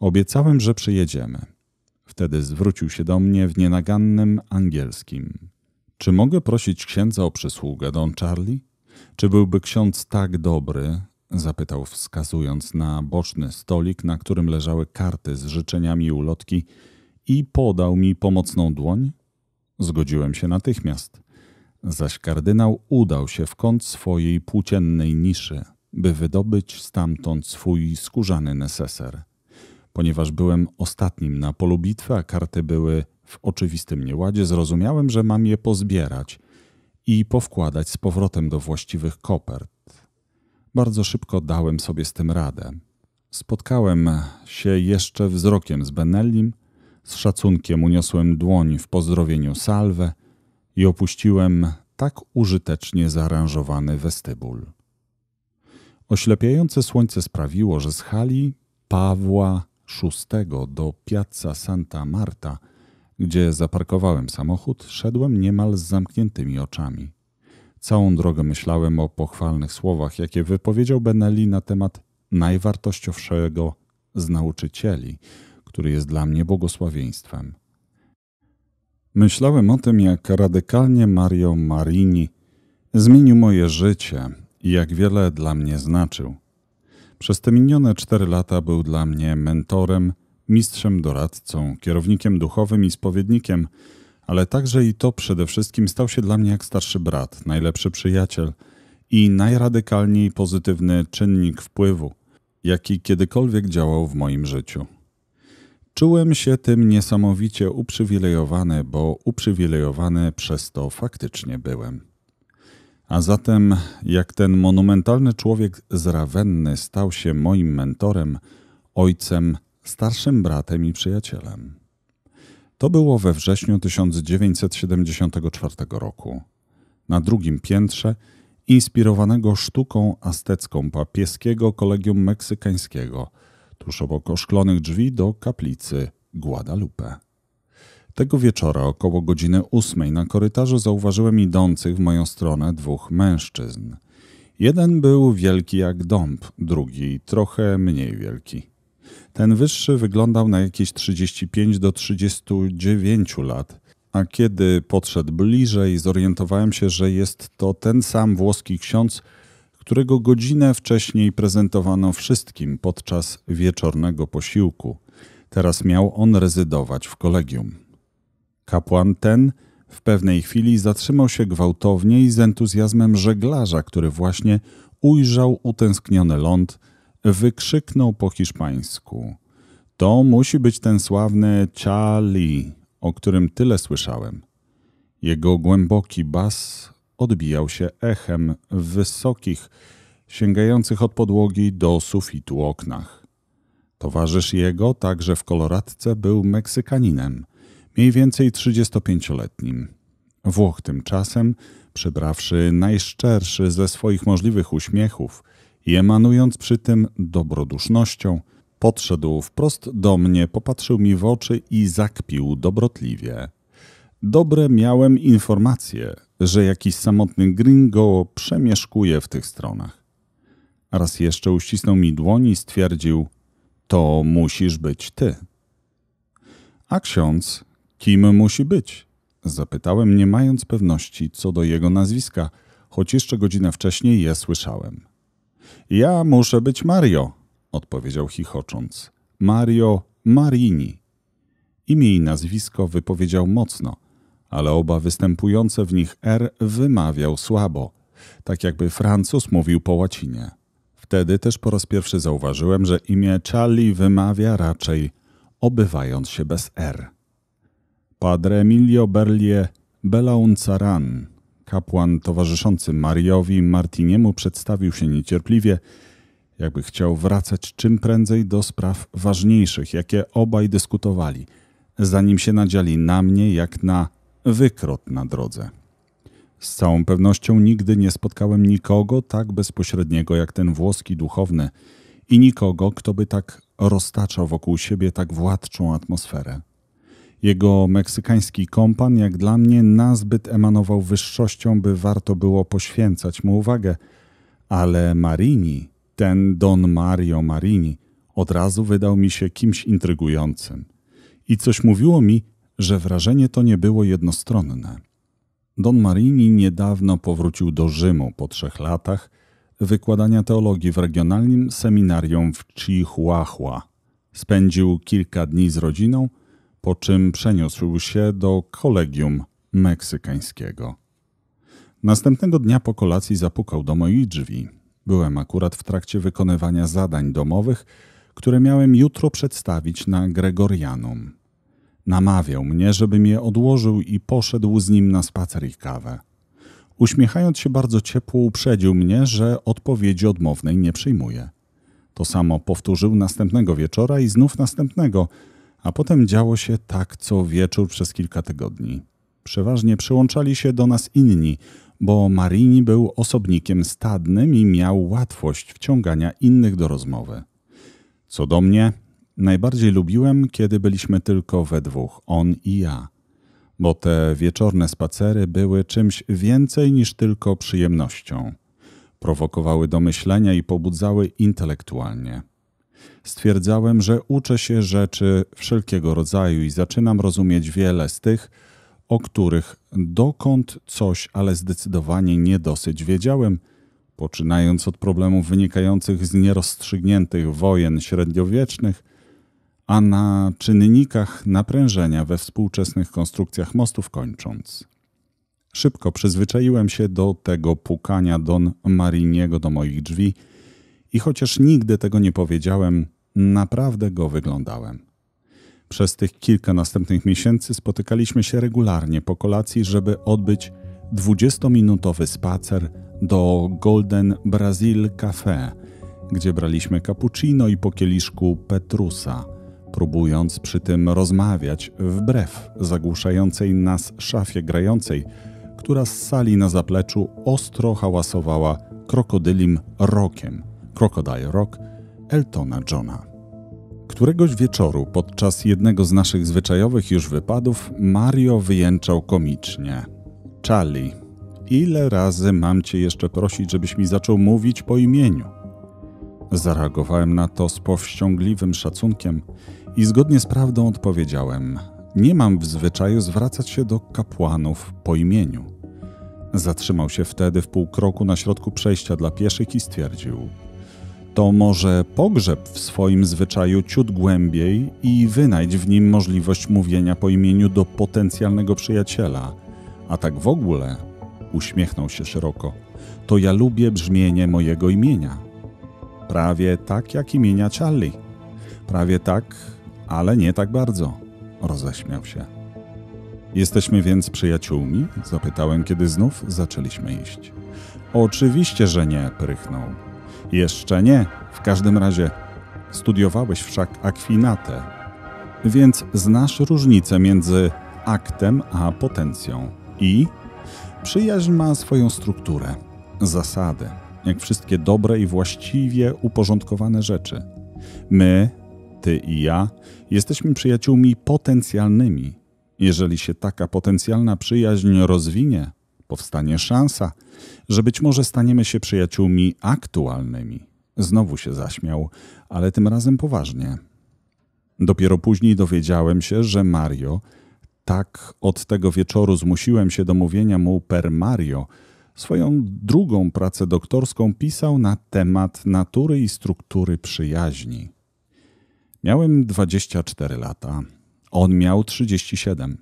Obiecałem, że przyjedziemy. Wtedy zwrócił się do mnie w nienagannym angielskim. Czy mogę prosić księdza o przysługę, don Charlie? Czy byłby ksiądz tak dobry? Zapytał, wskazując na boczny stolik, na którym leżały karty z życzeniami i ulotki, i podał mi pomocną dłoń? Zgodziłem się natychmiast. Zaś kardynał udał się w kąt swojej płóciennej niszy, by wydobyć stamtąd swój skórzany neseser. Ponieważ byłem ostatnim na polu bitwy, a karty były w oczywistym nieładzie, zrozumiałem, że mam je pozbierać i powkładać z powrotem do właściwych kopert. Bardzo szybko dałem sobie z tym radę. Spotkałem się jeszcze wzrokiem z Benellim, z szacunkiem uniosłem dłoń w pozdrowieniu salwę i opuściłem tak użytecznie zaaranżowany westybul. Oślepiające słońce sprawiło, że z hali Pawła Szóstego do Piazza Santa Marta, gdzie zaparkowałem samochód, szedłem niemal z zamkniętymi oczami. Całą drogę myślałem o pochwalnych słowach, jakie wypowiedział Benelli na temat najwartościowszego z nauczycieli, który jest dla mnie błogosławieństwem. Myślałem o tym, jak radykalnie Mario Marini zmienił moje życie i jak wiele dla mnie znaczył. Przez te minione cztery lata był dla mnie mentorem, mistrzem, doradcą, kierownikiem duchowym i spowiednikiem, ale także i to przede wszystkim stał się dla mnie jak starszy brat, najlepszy przyjaciel i najradykalniej pozytywny czynnik wpływu, jaki kiedykolwiek działał w moim życiu. Czułem się tym niesamowicie uprzywilejowany, bo uprzywilejowany przez to faktycznie byłem. A zatem, jak ten monumentalny człowiek z Rawenny stał się moim mentorem, ojcem, starszym bratem i przyjacielem. To było we wrześniu 1974 roku. Na drugim piętrze, inspirowanego sztuką aztecką papieskiego kolegium meksykańskiego, tuż obok oszklonych drzwi do kaplicy Guadalupe. Tego wieczora około godziny ósmej na korytarzu zauważyłem idących w moją stronę dwóch mężczyzn. Jeden był wielki jak dąb, drugi trochę mniej wielki. Ten wyższy wyglądał na jakieś 35 do 39 lat, a kiedy podszedł bliżej, zorientowałem się, że jest to ten sam włoski ksiądz, którego godzinę wcześniej prezentowano wszystkim podczas wieczornego posiłku. Teraz miał on rezydować w kolegium. Kapłan ten w pewnej chwili zatrzymał się gwałtownie i z entuzjazmem żeglarza, który właśnie ujrzał utęskniony ląd, wykrzyknął po hiszpańsku. To musi być ten sławny Chali, o którym tyle słyszałem. Jego głęboki bas odbijał się echem w wysokich, sięgających od podłogi do sufitu oknach. Towarzysz jego, także w koloradce, był Meksykaninem, mniej więcej 35-letnim. Włoch tymczasem, przybrawszy najszczerszy ze swoich możliwych uśmiechów i emanując przy tym dobrodusznością, podszedł wprost do mnie, popatrzył mi w oczy i zakpił dobrotliwie. Dobre miałem informacje, że jakiś samotny gringo przemieszkuje w tych stronach. Raz jeszcze uścisnął mi dłoń i stwierdził: To musisz być ty. A ksiądz, Kim musi być? Zapytałem, nie mając pewności co do jego nazwiska, choć jeszcze godzinę wcześniej je słyszałem. Ja muszę być Mario, odpowiedział chichocząc. Mario Marini. Imię i nazwisko wypowiedział mocno, ale oba występujące w nich R wymawiał słabo, tak jakby Francuz mówił po łacinie. Wtedy też po raz pierwszy zauważyłem, że imię Charlie wymawia raczej obywając się bez R. Padre Emilio Berlie Belauncaran, kapłan towarzyszący Mariowi Martiniemu, przedstawił się niecierpliwie, jakby chciał wracać czym prędzej do spraw ważniejszych, jakie obaj dyskutowali, zanim się nadziali na mnie jak na wykrot na drodze. Z całą pewnością nigdy nie spotkałem nikogo tak bezpośredniego jak ten włoski duchowny i nikogo, kto by tak roztaczał wokół siebie tak władczą atmosferę. Jego meksykański kompan, jak dla mnie, nazbyt emanował wyższością, by warto było poświęcać mu uwagę. Ale Marini, ten Don Mario Marini, od razu wydał mi się kimś intrygującym. I coś mówiło mi, że wrażenie to nie było jednostronne. Don Marini niedawno powrócił do Rzymu po trzech latach wykładania teologii w regionalnym seminarium w Chihuahua. Spędził kilka dni z rodziną – po czym przeniósł się do kolegium meksykańskiego. Następnego dnia po kolacji zapukał do moich drzwi. Byłem akurat w trakcie wykonywania zadań domowych, które miałem jutro przedstawić na Gregorianum. Namawiał mnie, żebym je odłożył i poszedł z nim na spacer i kawę. Uśmiechając się bardzo ciepło, uprzedził mnie, że odpowiedzi odmownej nie przyjmuje. To samo powtórzył następnego wieczora i znów następnego – a potem działo się tak co wieczór przez kilka tygodni. Przeważnie przyłączali się do nas inni, bo Marini był osobnikiem stadnym i miał łatwość wciągania innych do rozmowy. Co do mnie, najbardziej lubiłem, kiedy byliśmy tylko we dwóch, on i ja, bo te wieczorne spacery były czymś więcej niż tylko przyjemnością. Prowokowały do myślenia i pobudzały intelektualnie. Stwierdzałem, że uczę się rzeczy wszelkiego rodzaju i zaczynam rozumieć wiele z tych, o których dokąd coś, ale zdecydowanie nie dosyć wiedziałem, poczynając od problemów wynikających z nierozstrzygniętych wojen średniowiecznych, a na czynnikach naprężenia we współczesnych konstrukcjach mostów kończąc. Szybko przyzwyczaiłem się do tego pukania Don Mariniego do moich drzwi – i chociaż nigdy tego nie powiedziałem, naprawdę go wyglądałem. Przez tych kilka następnych miesięcy spotykaliśmy się regularnie po kolacji, żeby odbyć 20-minutowy spacer do Golden Brazil Cafe, gdzie braliśmy cappuccino i po kieliszku Petrusa, próbując przy tym rozmawiać wbrew zagłuszającej nas szafie grającej, która z sali na zapleczu ostro hałasowała krokodylim rokiem – Crocodile Rock Eltona Johna. Któregoś wieczoru podczas jednego z naszych zwyczajowych już wypadów Mario wyjęczał komicznie. Charlie, ile razy mam cię jeszcze prosić, żebyś mi zaczął mówić po imieniu? Zareagowałem na to z powściągliwym szacunkiem i zgodnie z prawdą odpowiedziałem: Nie mam w zwyczaju zwracać się do kapłanów po imieniu. Zatrzymał się wtedy w pół kroku na środku przejścia dla pieszych i stwierdził: to może pogrzeb w swoim zwyczaju ciut głębiej i wynajdź w nim możliwość mówienia po imieniu do potencjalnego przyjaciela. A tak w ogóle, uśmiechnął się szeroko, to ja lubię brzmienie mojego imienia. Prawie tak jak imienia Charlie. Prawie tak, ale nie tak bardzo, roześmiał się. Jesteśmy więc przyjaciółmi? Zapytałem, kiedy znów zaczęliśmy iść. Oczywiście, że nie, prychnął. Jeszcze nie, w każdym razie. Studiowałeś wszak akwinatę, więc znasz różnicę między aktem a potencją. I przyjaźń ma swoją strukturę, zasady, jak wszystkie dobre i właściwie uporządkowane rzeczy. My, ty i ja, jesteśmy przyjaciółmi potencjalnymi. Jeżeli się taka potencjalna przyjaźń rozwinie, powstanie szansa, że być może staniemy się przyjaciółmi aktualnymi. Znowu się zaśmiał, ale tym razem poważnie. Dopiero później dowiedziałem się, że Mario, tak od tego wieczoru zmusiłem się do mówienia mu per Mario, swoją drugą pracę doktorską pisał na temat natury i struktury przyjaźni. Miałem 24 lata, on miał 37.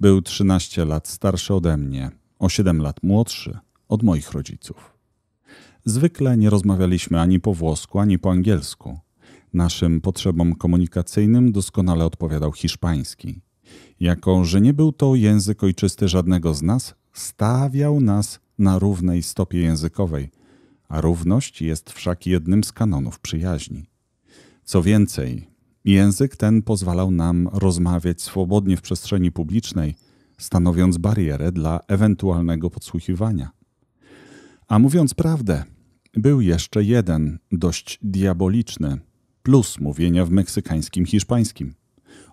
Był 13 lat starszy ode mnie o 7 lat młodszy od moich rodziców. Zwykle nie rozmawialiśmy ani po włosku, ani po angielsku. Naszym potrzebom komunikacyjnym doskonale odpowiadał hiszpański. Jako, że nie był to język ojczysty żadnego z nas, stawiał nas na równej stopie językowej, a równość jest wszak jednym z kanonów przyjaźni. Co więcej, język ten pozwalał nam rozmawiać swobodnie w przestrzeni publicznej – stanowiąc barierę dla ewentualnego podsłuchiwania. A mówiąc prawdę, był jeszcze jeden, dość diaboliczny, plus mówienia w meksykańskim hiszpańskim.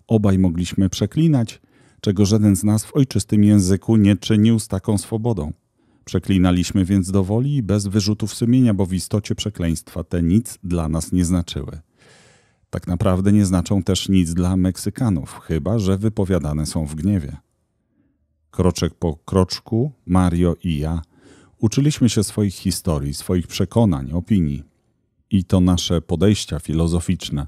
Obaj mogliśmy przeklinać, czego żaden z nas w ojczystym języku nie czynił z taką swobodą. Przeklinaliśmy więc dowoli i bez wyrzutów sumienia, bo w istocie przekleństwa te nic dla nas nie znaczyły. Tak naprawdę nie znaczą też nic dla Meksykanów, chyba że wypowiadane są w gniewie. Kroczek po kroczku, Mario i ja uczyliśmy się swoich historii, swoich przekonań, opinii. I to nasze podejścia filozoficzne,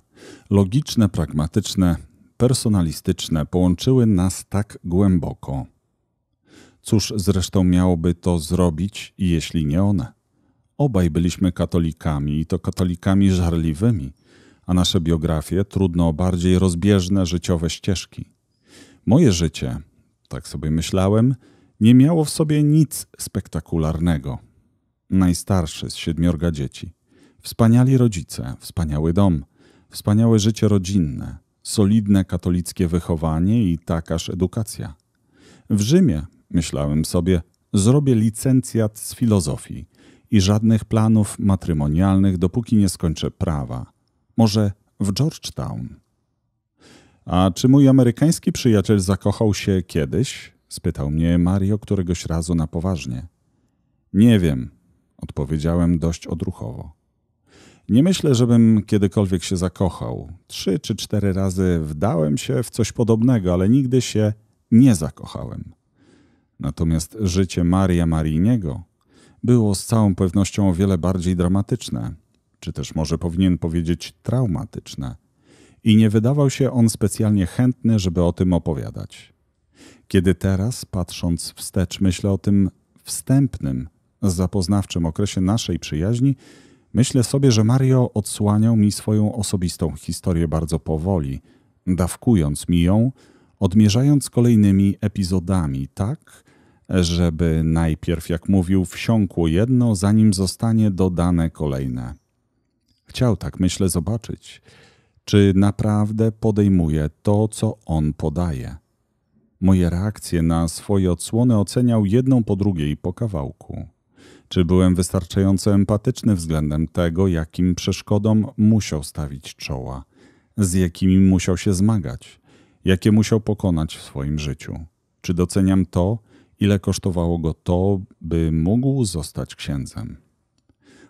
logiczne, pragmatyczne, personalistyczne połączyły nas tak głęboko. Cóż zresztą miałoby to zrobić, jeśli nie one? Obaj byliśmy katolikami i to katolikami żarliwymi, a nasze biografie trudno o bardziej rozbieżne życiowe ścieżki. Moje życie tak sobie myślałem, nie miało w sobie nic spektakularnego. Najstarszy z siedmiorga dzieci. Wspaniali rodzice, wspaniały dom, wspaniałe życie rodzinne, solidne katolickie wychowanie i takaż edukacja. W Rzymie, myślałem sobie, zrobię licencjat z filozofii i żadnych planów matrymonialnych, dopóki nie skończę prawa. Może w Georgetown. A czy mój amerykański przyjaciel zakochał się kiedyś? spytał mnie Mario któregoś razu na poważnie. Nie wiem, odpowiedziałem dość odruchowo. Nie myślę, żebym kiedykolwiek się zakochał. Trzy czy cztery razy wdałem się w coś podobnego, ale nigdy się nie zakochałem. Natomiast życie Maria Mariniego było z całą pewnością o wiele bardziej dramatyczne, czy też może powinien powiedzieć traumatyczne i nie wydawał się on specjalnie chętny, żeby o tym opowiadać. Kiedy teraz, patrząc wstecz, myślę o tym wstępnym, zapoznawczym okresie naszej przyjaźni, myślę sobie, że Mario odsłaniał mi swoją osobistą historię bardzo powoli, dawkując mi ją, odmierzając kolejnymi epizodami, tak, żeby najpierw, jak mówił, wsiąkło jedno, zanim zostanie dodane kolejne. Chciał tak, myślę, zobaczyć – czy naprawdę podejmuję to, co on podaje. Moje reakcje na swoje odsłony oceniał jedną po drugiej po kawałku. Czy byłem wystarczająco empatyczny względem tego, jakim przeszkodom musiał stawić czoła, z jakimi musiał się zmagać, jakie musiał pokonać w swoim życiu? Czy doceniam to, ile kosztowało go to, by mógł zostać księdzem?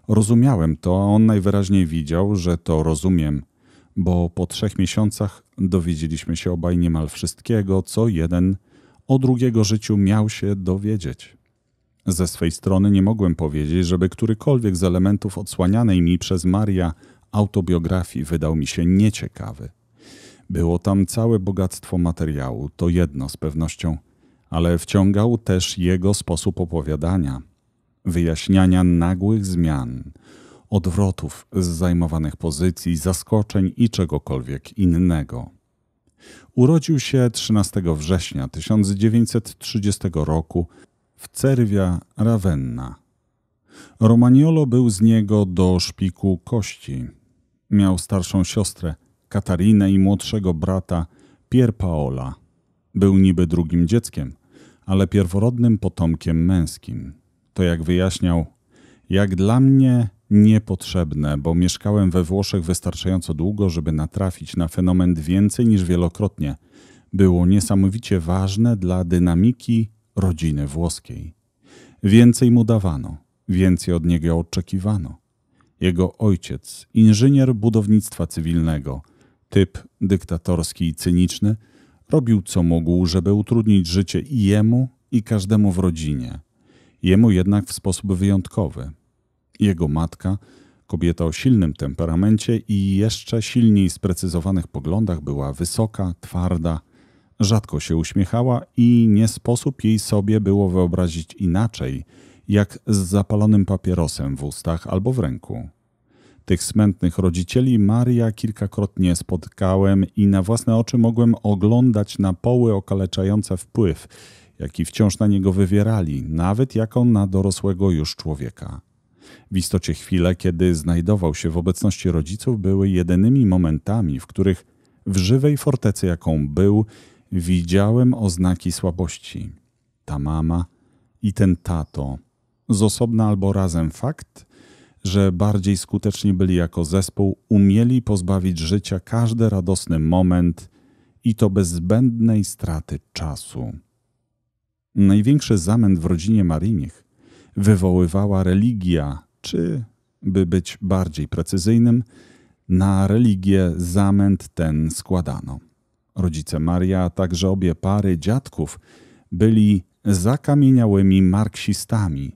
Rozumiałem to, a on najwyraźniej widział, że to rozumiem – bo po trzech miesiącach dowiedzieliśmy się obaj niemal wszystkiego, co jeden o drugiego życiu miał się dowiedzieć. Ze swej strony nie mogłem powiedzieć, żeby którykolwiek z elementów odsłanianej mi przez Maria autobiografii wydał mi się nieciekawy. Było tam całe bogactwo materiału, to jedno z pewnością, ale wciągał też jego sposób opowiadania, wyjaśniania nagłych zmian, odwrotów z zajmowanych pozycji, zaskoczeń i czegokolwiek innego. Urodził się 13 września 1930 roku w Cervia Ravenna. Romaniolo był z niego do szpiku kości. Miał starszą siostrę Katarinę i młodszego brata Pierpaola. Był niby drugim dzieckiem, ale pierworodnym potomkiem męskim. To jak wyjaśniał, jak dla mnie niepotrzebne, bo mieszkałem we Włoszech wystarczająco długo, żeby natrafić na fenomen więcej niż wielokrotnie. Było niesamowicie ważne dla dynamiki rodziny włoskiej. Więcej mu dawano, więcej od niego oczekiwano. Jego ojciec, inżynier budownictwa cywilnego, typ dyktatorski i cyniczny, robił co mógł, żeby utrudnić życie i jemu, i każdemu w rodzinie. Jemu jednak w sposób wyjątkowy, jego matka, kobieta o silnym temperamencie i jeszcze silniej sprecyzowanych poglądach, była wysoka, twarda, rzadko się uśmiechała i nie sposób jej sobie było wyobrazić inaczej, jak z zapalonym papierosem w ustach albo w ręku. Tych smętnych rodzicieli Maria kilkakrotnie spotkałem i na własne oczy mogłem oglądać na poły okaleczające wpływ, jaki wciąż na niego wywierali, nawet jako na dorosłego już człowieka. W istocie chwile, kiedy znajdował się w obecności rodziców, były jedynymi momentami, w których w żywej fortecy, jaką był, widziałem oznaki słabości. Ta mama i ten tato, z osobna albo razem fakt, że bardziej skuteczni byli jako zespół, umieli pozbawić życia każdy radosny moment i to bez zbędnej straty czasu. Największy zamęt w rodzinie Marinich wywoływała religia czy, by być bardziej precyzyjnym, na religię zamęt ten składano. Rodzice Maria, a także obie pary dziadków byli zakamieniałymi marksistami,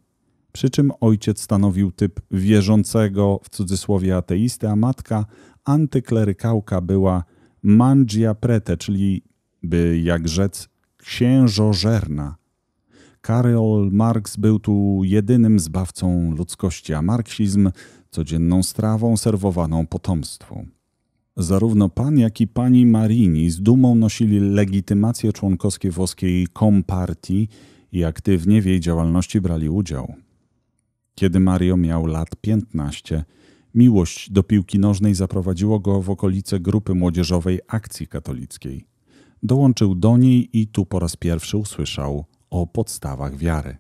przy czym ojciec stanowił typ wierzącego, w cudzysłowie ateisty, a matka antyklerykałka była mangia prete, czyli by jak rzec księżożerna, Karol Marx był tu jedynym zbawcą ludzkości, a marksizm codzienną strawą serwowaną potomstwu. Zarówno pan, jak i pani Marini z dumą nosili legitymacje członkowskie włoskiej Kompartii i aktywnie w jej działalności brali udział. Kiedy Mario miał lat 15, miłość do piłki nożnej zaprowadziło go w okolice grupy młodzieżowej Akcji Katolickiej. Dołączył do niej i tu po raz pierwszy usłyszał o podstawach wiary.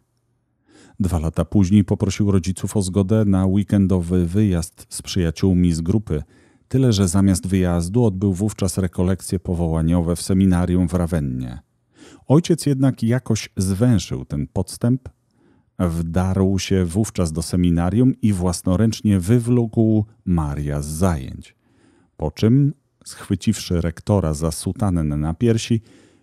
Dwa lata później poprosił rodziców o zgodę na weekendowy wyjazd z przyjaciółmi z grupy, tyle że zamiast wyjazdu odbył wówczas rekolekcje powołaniowe w seminarium w Rawennie. Ojciec jednak jakoś zwęszył ten podstęp, wdarł się wówczas do seminarium i własnoręcznie wywlókł Maria z zajęć. Po czym, schwyciwszy rektora za sutanę na piersi,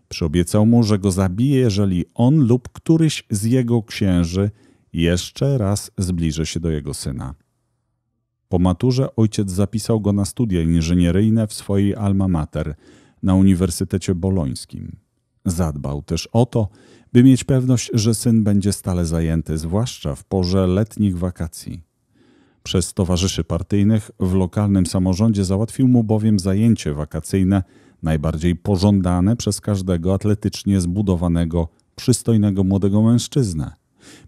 Przyobiecał mu, że go zabije, jeżeli on lub któryś z jego księży jeszcze raz zbliży się do jego syna. Po maturze ojciec zapisał go na studia inżynieryjne w swojej alma mater na Uniwersytecie Bolońskim. Zadbał też o to, by mieć pewność, że syn będzie stale zajęty, zwłaszcza w porze letnich wakacji. Przez towarzyszy partyjnych w lokalnym samorządzie załatwił mu bowiem zajęcie wakacyjne – najbardziej pożądane przez każdego atletycznie zbudowanego, przystojnego młodego mężczyznę.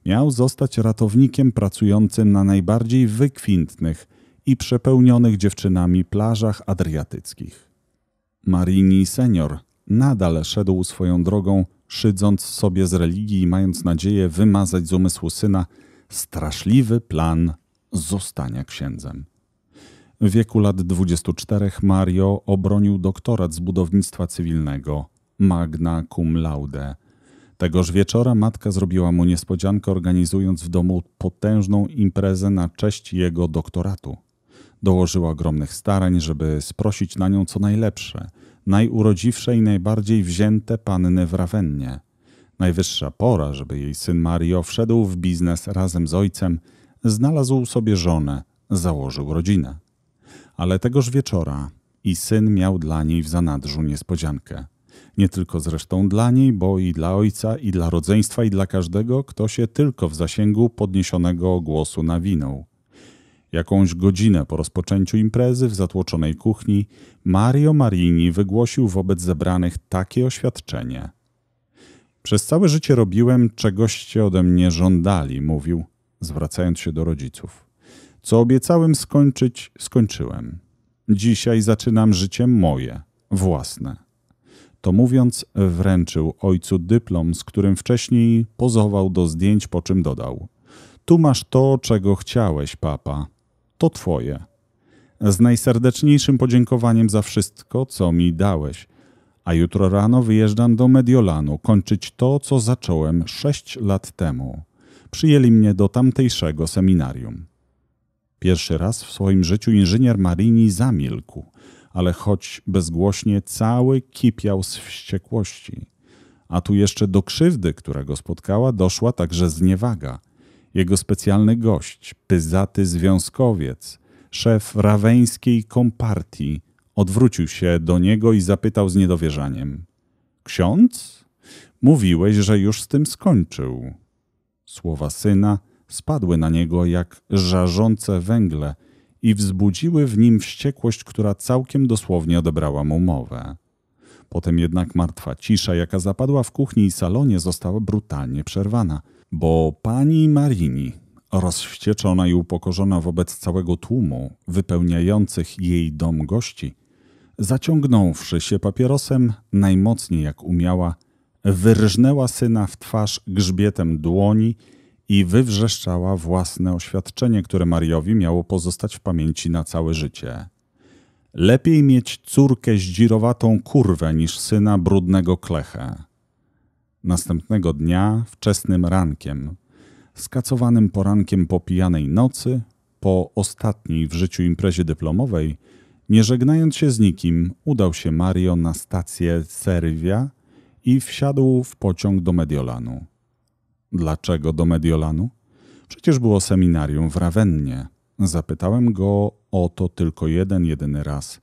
Miał zostać ratownikiem pracującym na najbardziej wykwintnych i przepełnionych dziewczynami plażach adriatyckich. Marini senior nadal szedł swoją drogą, szydząc sobie z religii i mając nadzieję wymazać z umysłu syna straszliwy plan zostania księdzem. W wieku lat 24 Mario obronił doktorat z budownictwa cywilnego magna cum laude. Tegoż wieczora matka zrobiła mu niespodziankę, organizując w domu potężną imprezę na cześć jego doktoratu. Dołożyła ogromnych starań, żeby sprosić na nią co najlepsze, najurodziwsze i najbardziej wzięte panny w Rawennie. Najwyższa pora, żeby jej syn Mario wszedł w biznes razem z ojcem, znalazł sobie żonę, założył rodzinę. Ale tegoż wieczora i syn miał dla niej w zanadrzu niespodziankę. Nie tylko zresztą dla niej, bo i dla ojca, i dla rodzeństwa, i dla każdego, kto się tylko w zasięgu podniesionego głosu nawinął. Jakąś godzinę po rozpoczęciu imprezy w zatłoczonej kuchni Mario Marini wygłosił wobec zebranych takie oświadczenie. Przez całe życie robiłem, czegoście ode mnie żądali, mówił, zwracając się do rodziców. Co obiecałem skończyć, skończyłem. Dzisiaj zaczynam życie moje, własne. To mówiąc, wręczył ojcu dyplom, z którym wcześniej pozował do zdjęć, po czym dodał: Tu masz to, czego chciałeś, papa. To twoje. Z najserdeczniejszym podziękowaniem za wszystko, co mi dałeś. A jutro rano wyjeżdżam do Mediolanu kończyć to, co zacząłem sześć lat temu. Przyjęli mnie do tamtejszego seminarium. Pierwszy raz w swoim życiu inżynier Marini zamilkł, ale choć bezgłośnie cały kipiał z wściekłości. A tu jeszcze do krzywdy, która go spotkała, doszła także zniewaga. Jego specjalny gość, pyzaty związkowiec, szef raweńskiej kompartii, odwrócił się do niego i zapytał z niedowierzaniem. Ksiądz? Mówiłeś, że już z tym skończył. Słowa syna – spadły na niego jak żarzące węgle i wzbudziły w nim wściekłość, która całkiem dosłownie odebrała mu mowę. Potem jednak martwa cisza, jaka zapadła w kuchni i salonie, została brutalnie przerwana, bo pani Marini, rozwścieczona i upokorzona wobec całego tłumu wypełniających jej dom gości, zaciągnąwszy się papierosem, najmocniej jak umiała, wyrżnęła syna w twarz grzbietem dłoni i wywrzeszczała własne oświadczenie, które Mariowi miało pozostać w pamięci na całe życie. Lepiej mieć córkę zdzirowatą kurwę niż syna brudnego klechę. Następnego dnia, wczesnym rankiem, skacowanym porankiem po pijanej nocy, po ostatniej w życiu imprezie dyplomowej, nie żegnając się z nikim, udał się Mario na stację Serwia i wsiadł w pociąg do Mediolanu. Dlaczego do Mediolanu? Przecież było seminarium w Rawennie. Zapytałem go o to tylko jeden jedyny raz,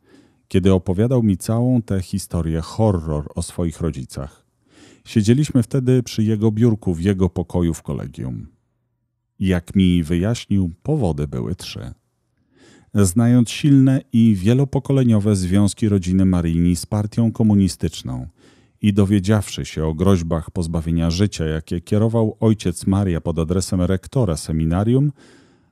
kiedy opowiadał mi całą tę historię horror o swoich rodzicach. Siedzieliśmy wtedy przy jego biurku w jego pokoju w kolegium. Jak mi wyjaśnił, powody były trzy. Znając silne i wielopokoleniowe związki rodziny Marini z partią komunistyczną, i dowiedziawszy się o groźbach pozbawienia życia, jakie kierował ojciec Maria pod adresem rektora seminarium,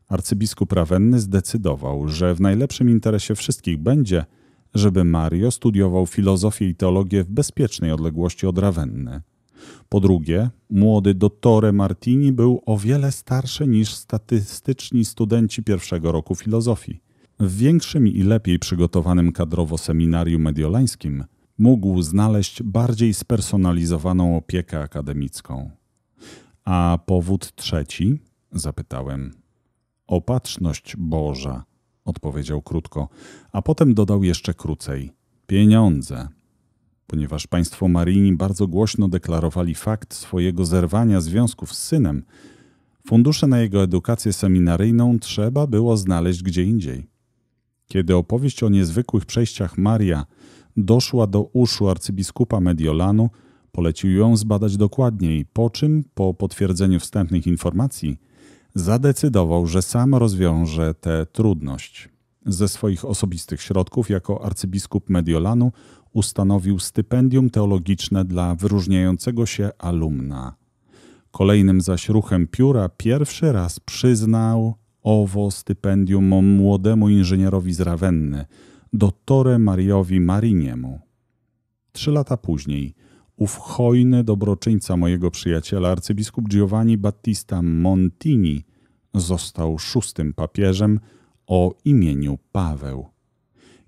arcybiskup Rawenny zdecydował, że w najlepszym interesie wszystkich będzie, żeby Mario studiował filozofię i teologię w bezpiecznej odległości od Rawenny. Po drugie, młody dottore Martini był o wiele starszy niż statystyczni studenci pierwszego roku filozofii. W większym i lepiej przygotowanym kadrowo seminarium mediolańskim – mógł znaleźć bardziej spersonalizowaną opiekę akademicką. A powód trzeci? zapytałem. Opatrzność Boża, odpowiedział krótko, a potem dodał jeszcze krócej: pieniądze. Ponieważ państwo Marini bardzo głośno deklarowali fakt swojego zerwania związków z synem, fundusze na jego edukację seminaryjną trzeba było znaleźć gdzie indziej. Kiedy opowieść o niezwykłych przejściach Maria doszła do uszu arcybiskupa Mediolanu, polecił ją zbadać dokładniej, po czym, po potwierdzeniu wstępnych informacji, zadecydował, że sam rozwiąże tę trudność. Ze swoich osobistych środków jako arcybiskup Mediolanu ustanowił stypendium teologiczne dla wyróżniającego się alumna. Kolejnym zaś ruchem pióra pierwszy raz przyznał owo stypendium młodemu inżynierowi z Rawenny – dottore Mariowi Mariniemu. Trzy lata później ów hojny dobroczyńca mojego przyjaciela, arcybiskup Giovanni Battista Montini, został szóstym papieżem o imieniu Paweł.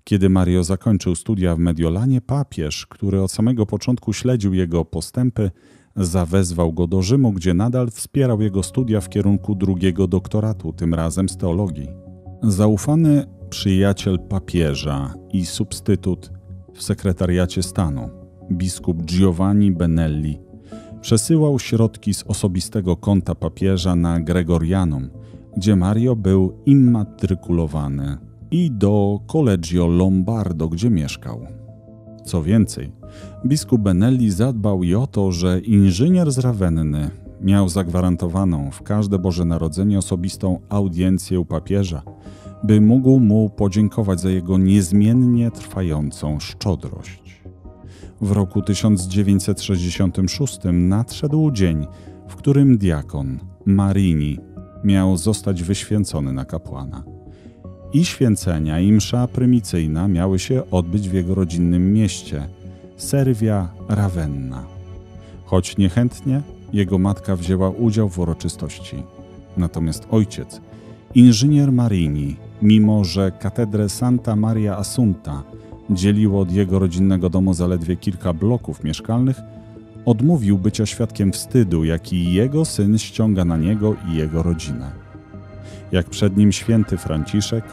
Kiedy Mario zakończył studia w Mediolanie, papież, który od samego początku śledził jego postępy, zawezwał go do Rzymu, gdzie nadal wspierał jego studia w kierunku drugiego doktoratu, tym razem z teologii. Zaufany przyjaciel papieża i substytut w sekretariacie stanu, biskup Giovanni Benelli, przesyłał środki z osobistego konta papieża na Gregorianum, gdzie Mario był immatrykulowany, i do Collegio Lombardo, gdzie mieszkał. Co więcej, biskup Benelli zadbał i o to, że inżynier z Rawenny miał zagwarantowaną w każde Boże Narodzenie osobistą audiencję u papieża – by mógł mu podziękować za jego niezmiennie trwającą szczodrość. W roku 1966 nadszedł dzień, w którym diakon Marini miał zostać wyświęcony na kapłana. I święcenia, i msza prymicyjna miały się odbyć w jego rodzinnym mieście, Servia Ravenna. Choć niechętnie, jego matka wzięła udział w uroczystości. Natomiast ojciec, inżynier Marini, mimo że katedrę Santa Maria Assunta dzieliło od jego rodzinnego domu zaledwie kilka bloków mieszkalnych, odmówił bycia świadkiem wstydu, jaki jego syn ściąga na niego i jego rodzinę. Jak przed nim święty Franciszek,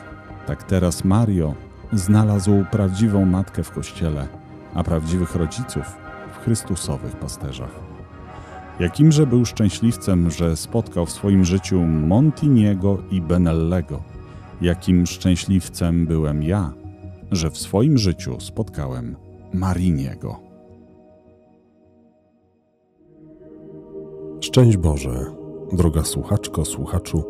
tak teraz Mario znalazł prawdziwą matkę w kościele, a prawdziwych rodziców w chrystusowych pasterzach. Jakimże był szczęśliwcem, że spotkał w swoim życiu Montiniego i Benellego – jakim szczęśliwcem byłem ja, że w swoim życiu spotkałem Mariniego. Szczęść Boże, droga słuchaczko, słuchaczu.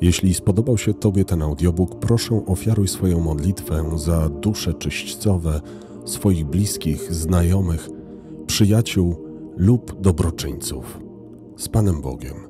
Jeśli spodobał się Tobie ten audiobook, proszę ofiaruj swoją modlitwę za dusze czyśćcowe swoich bliskich, znajomych, przyjaciół lub dobroczyńców. Z Panem Bogiem.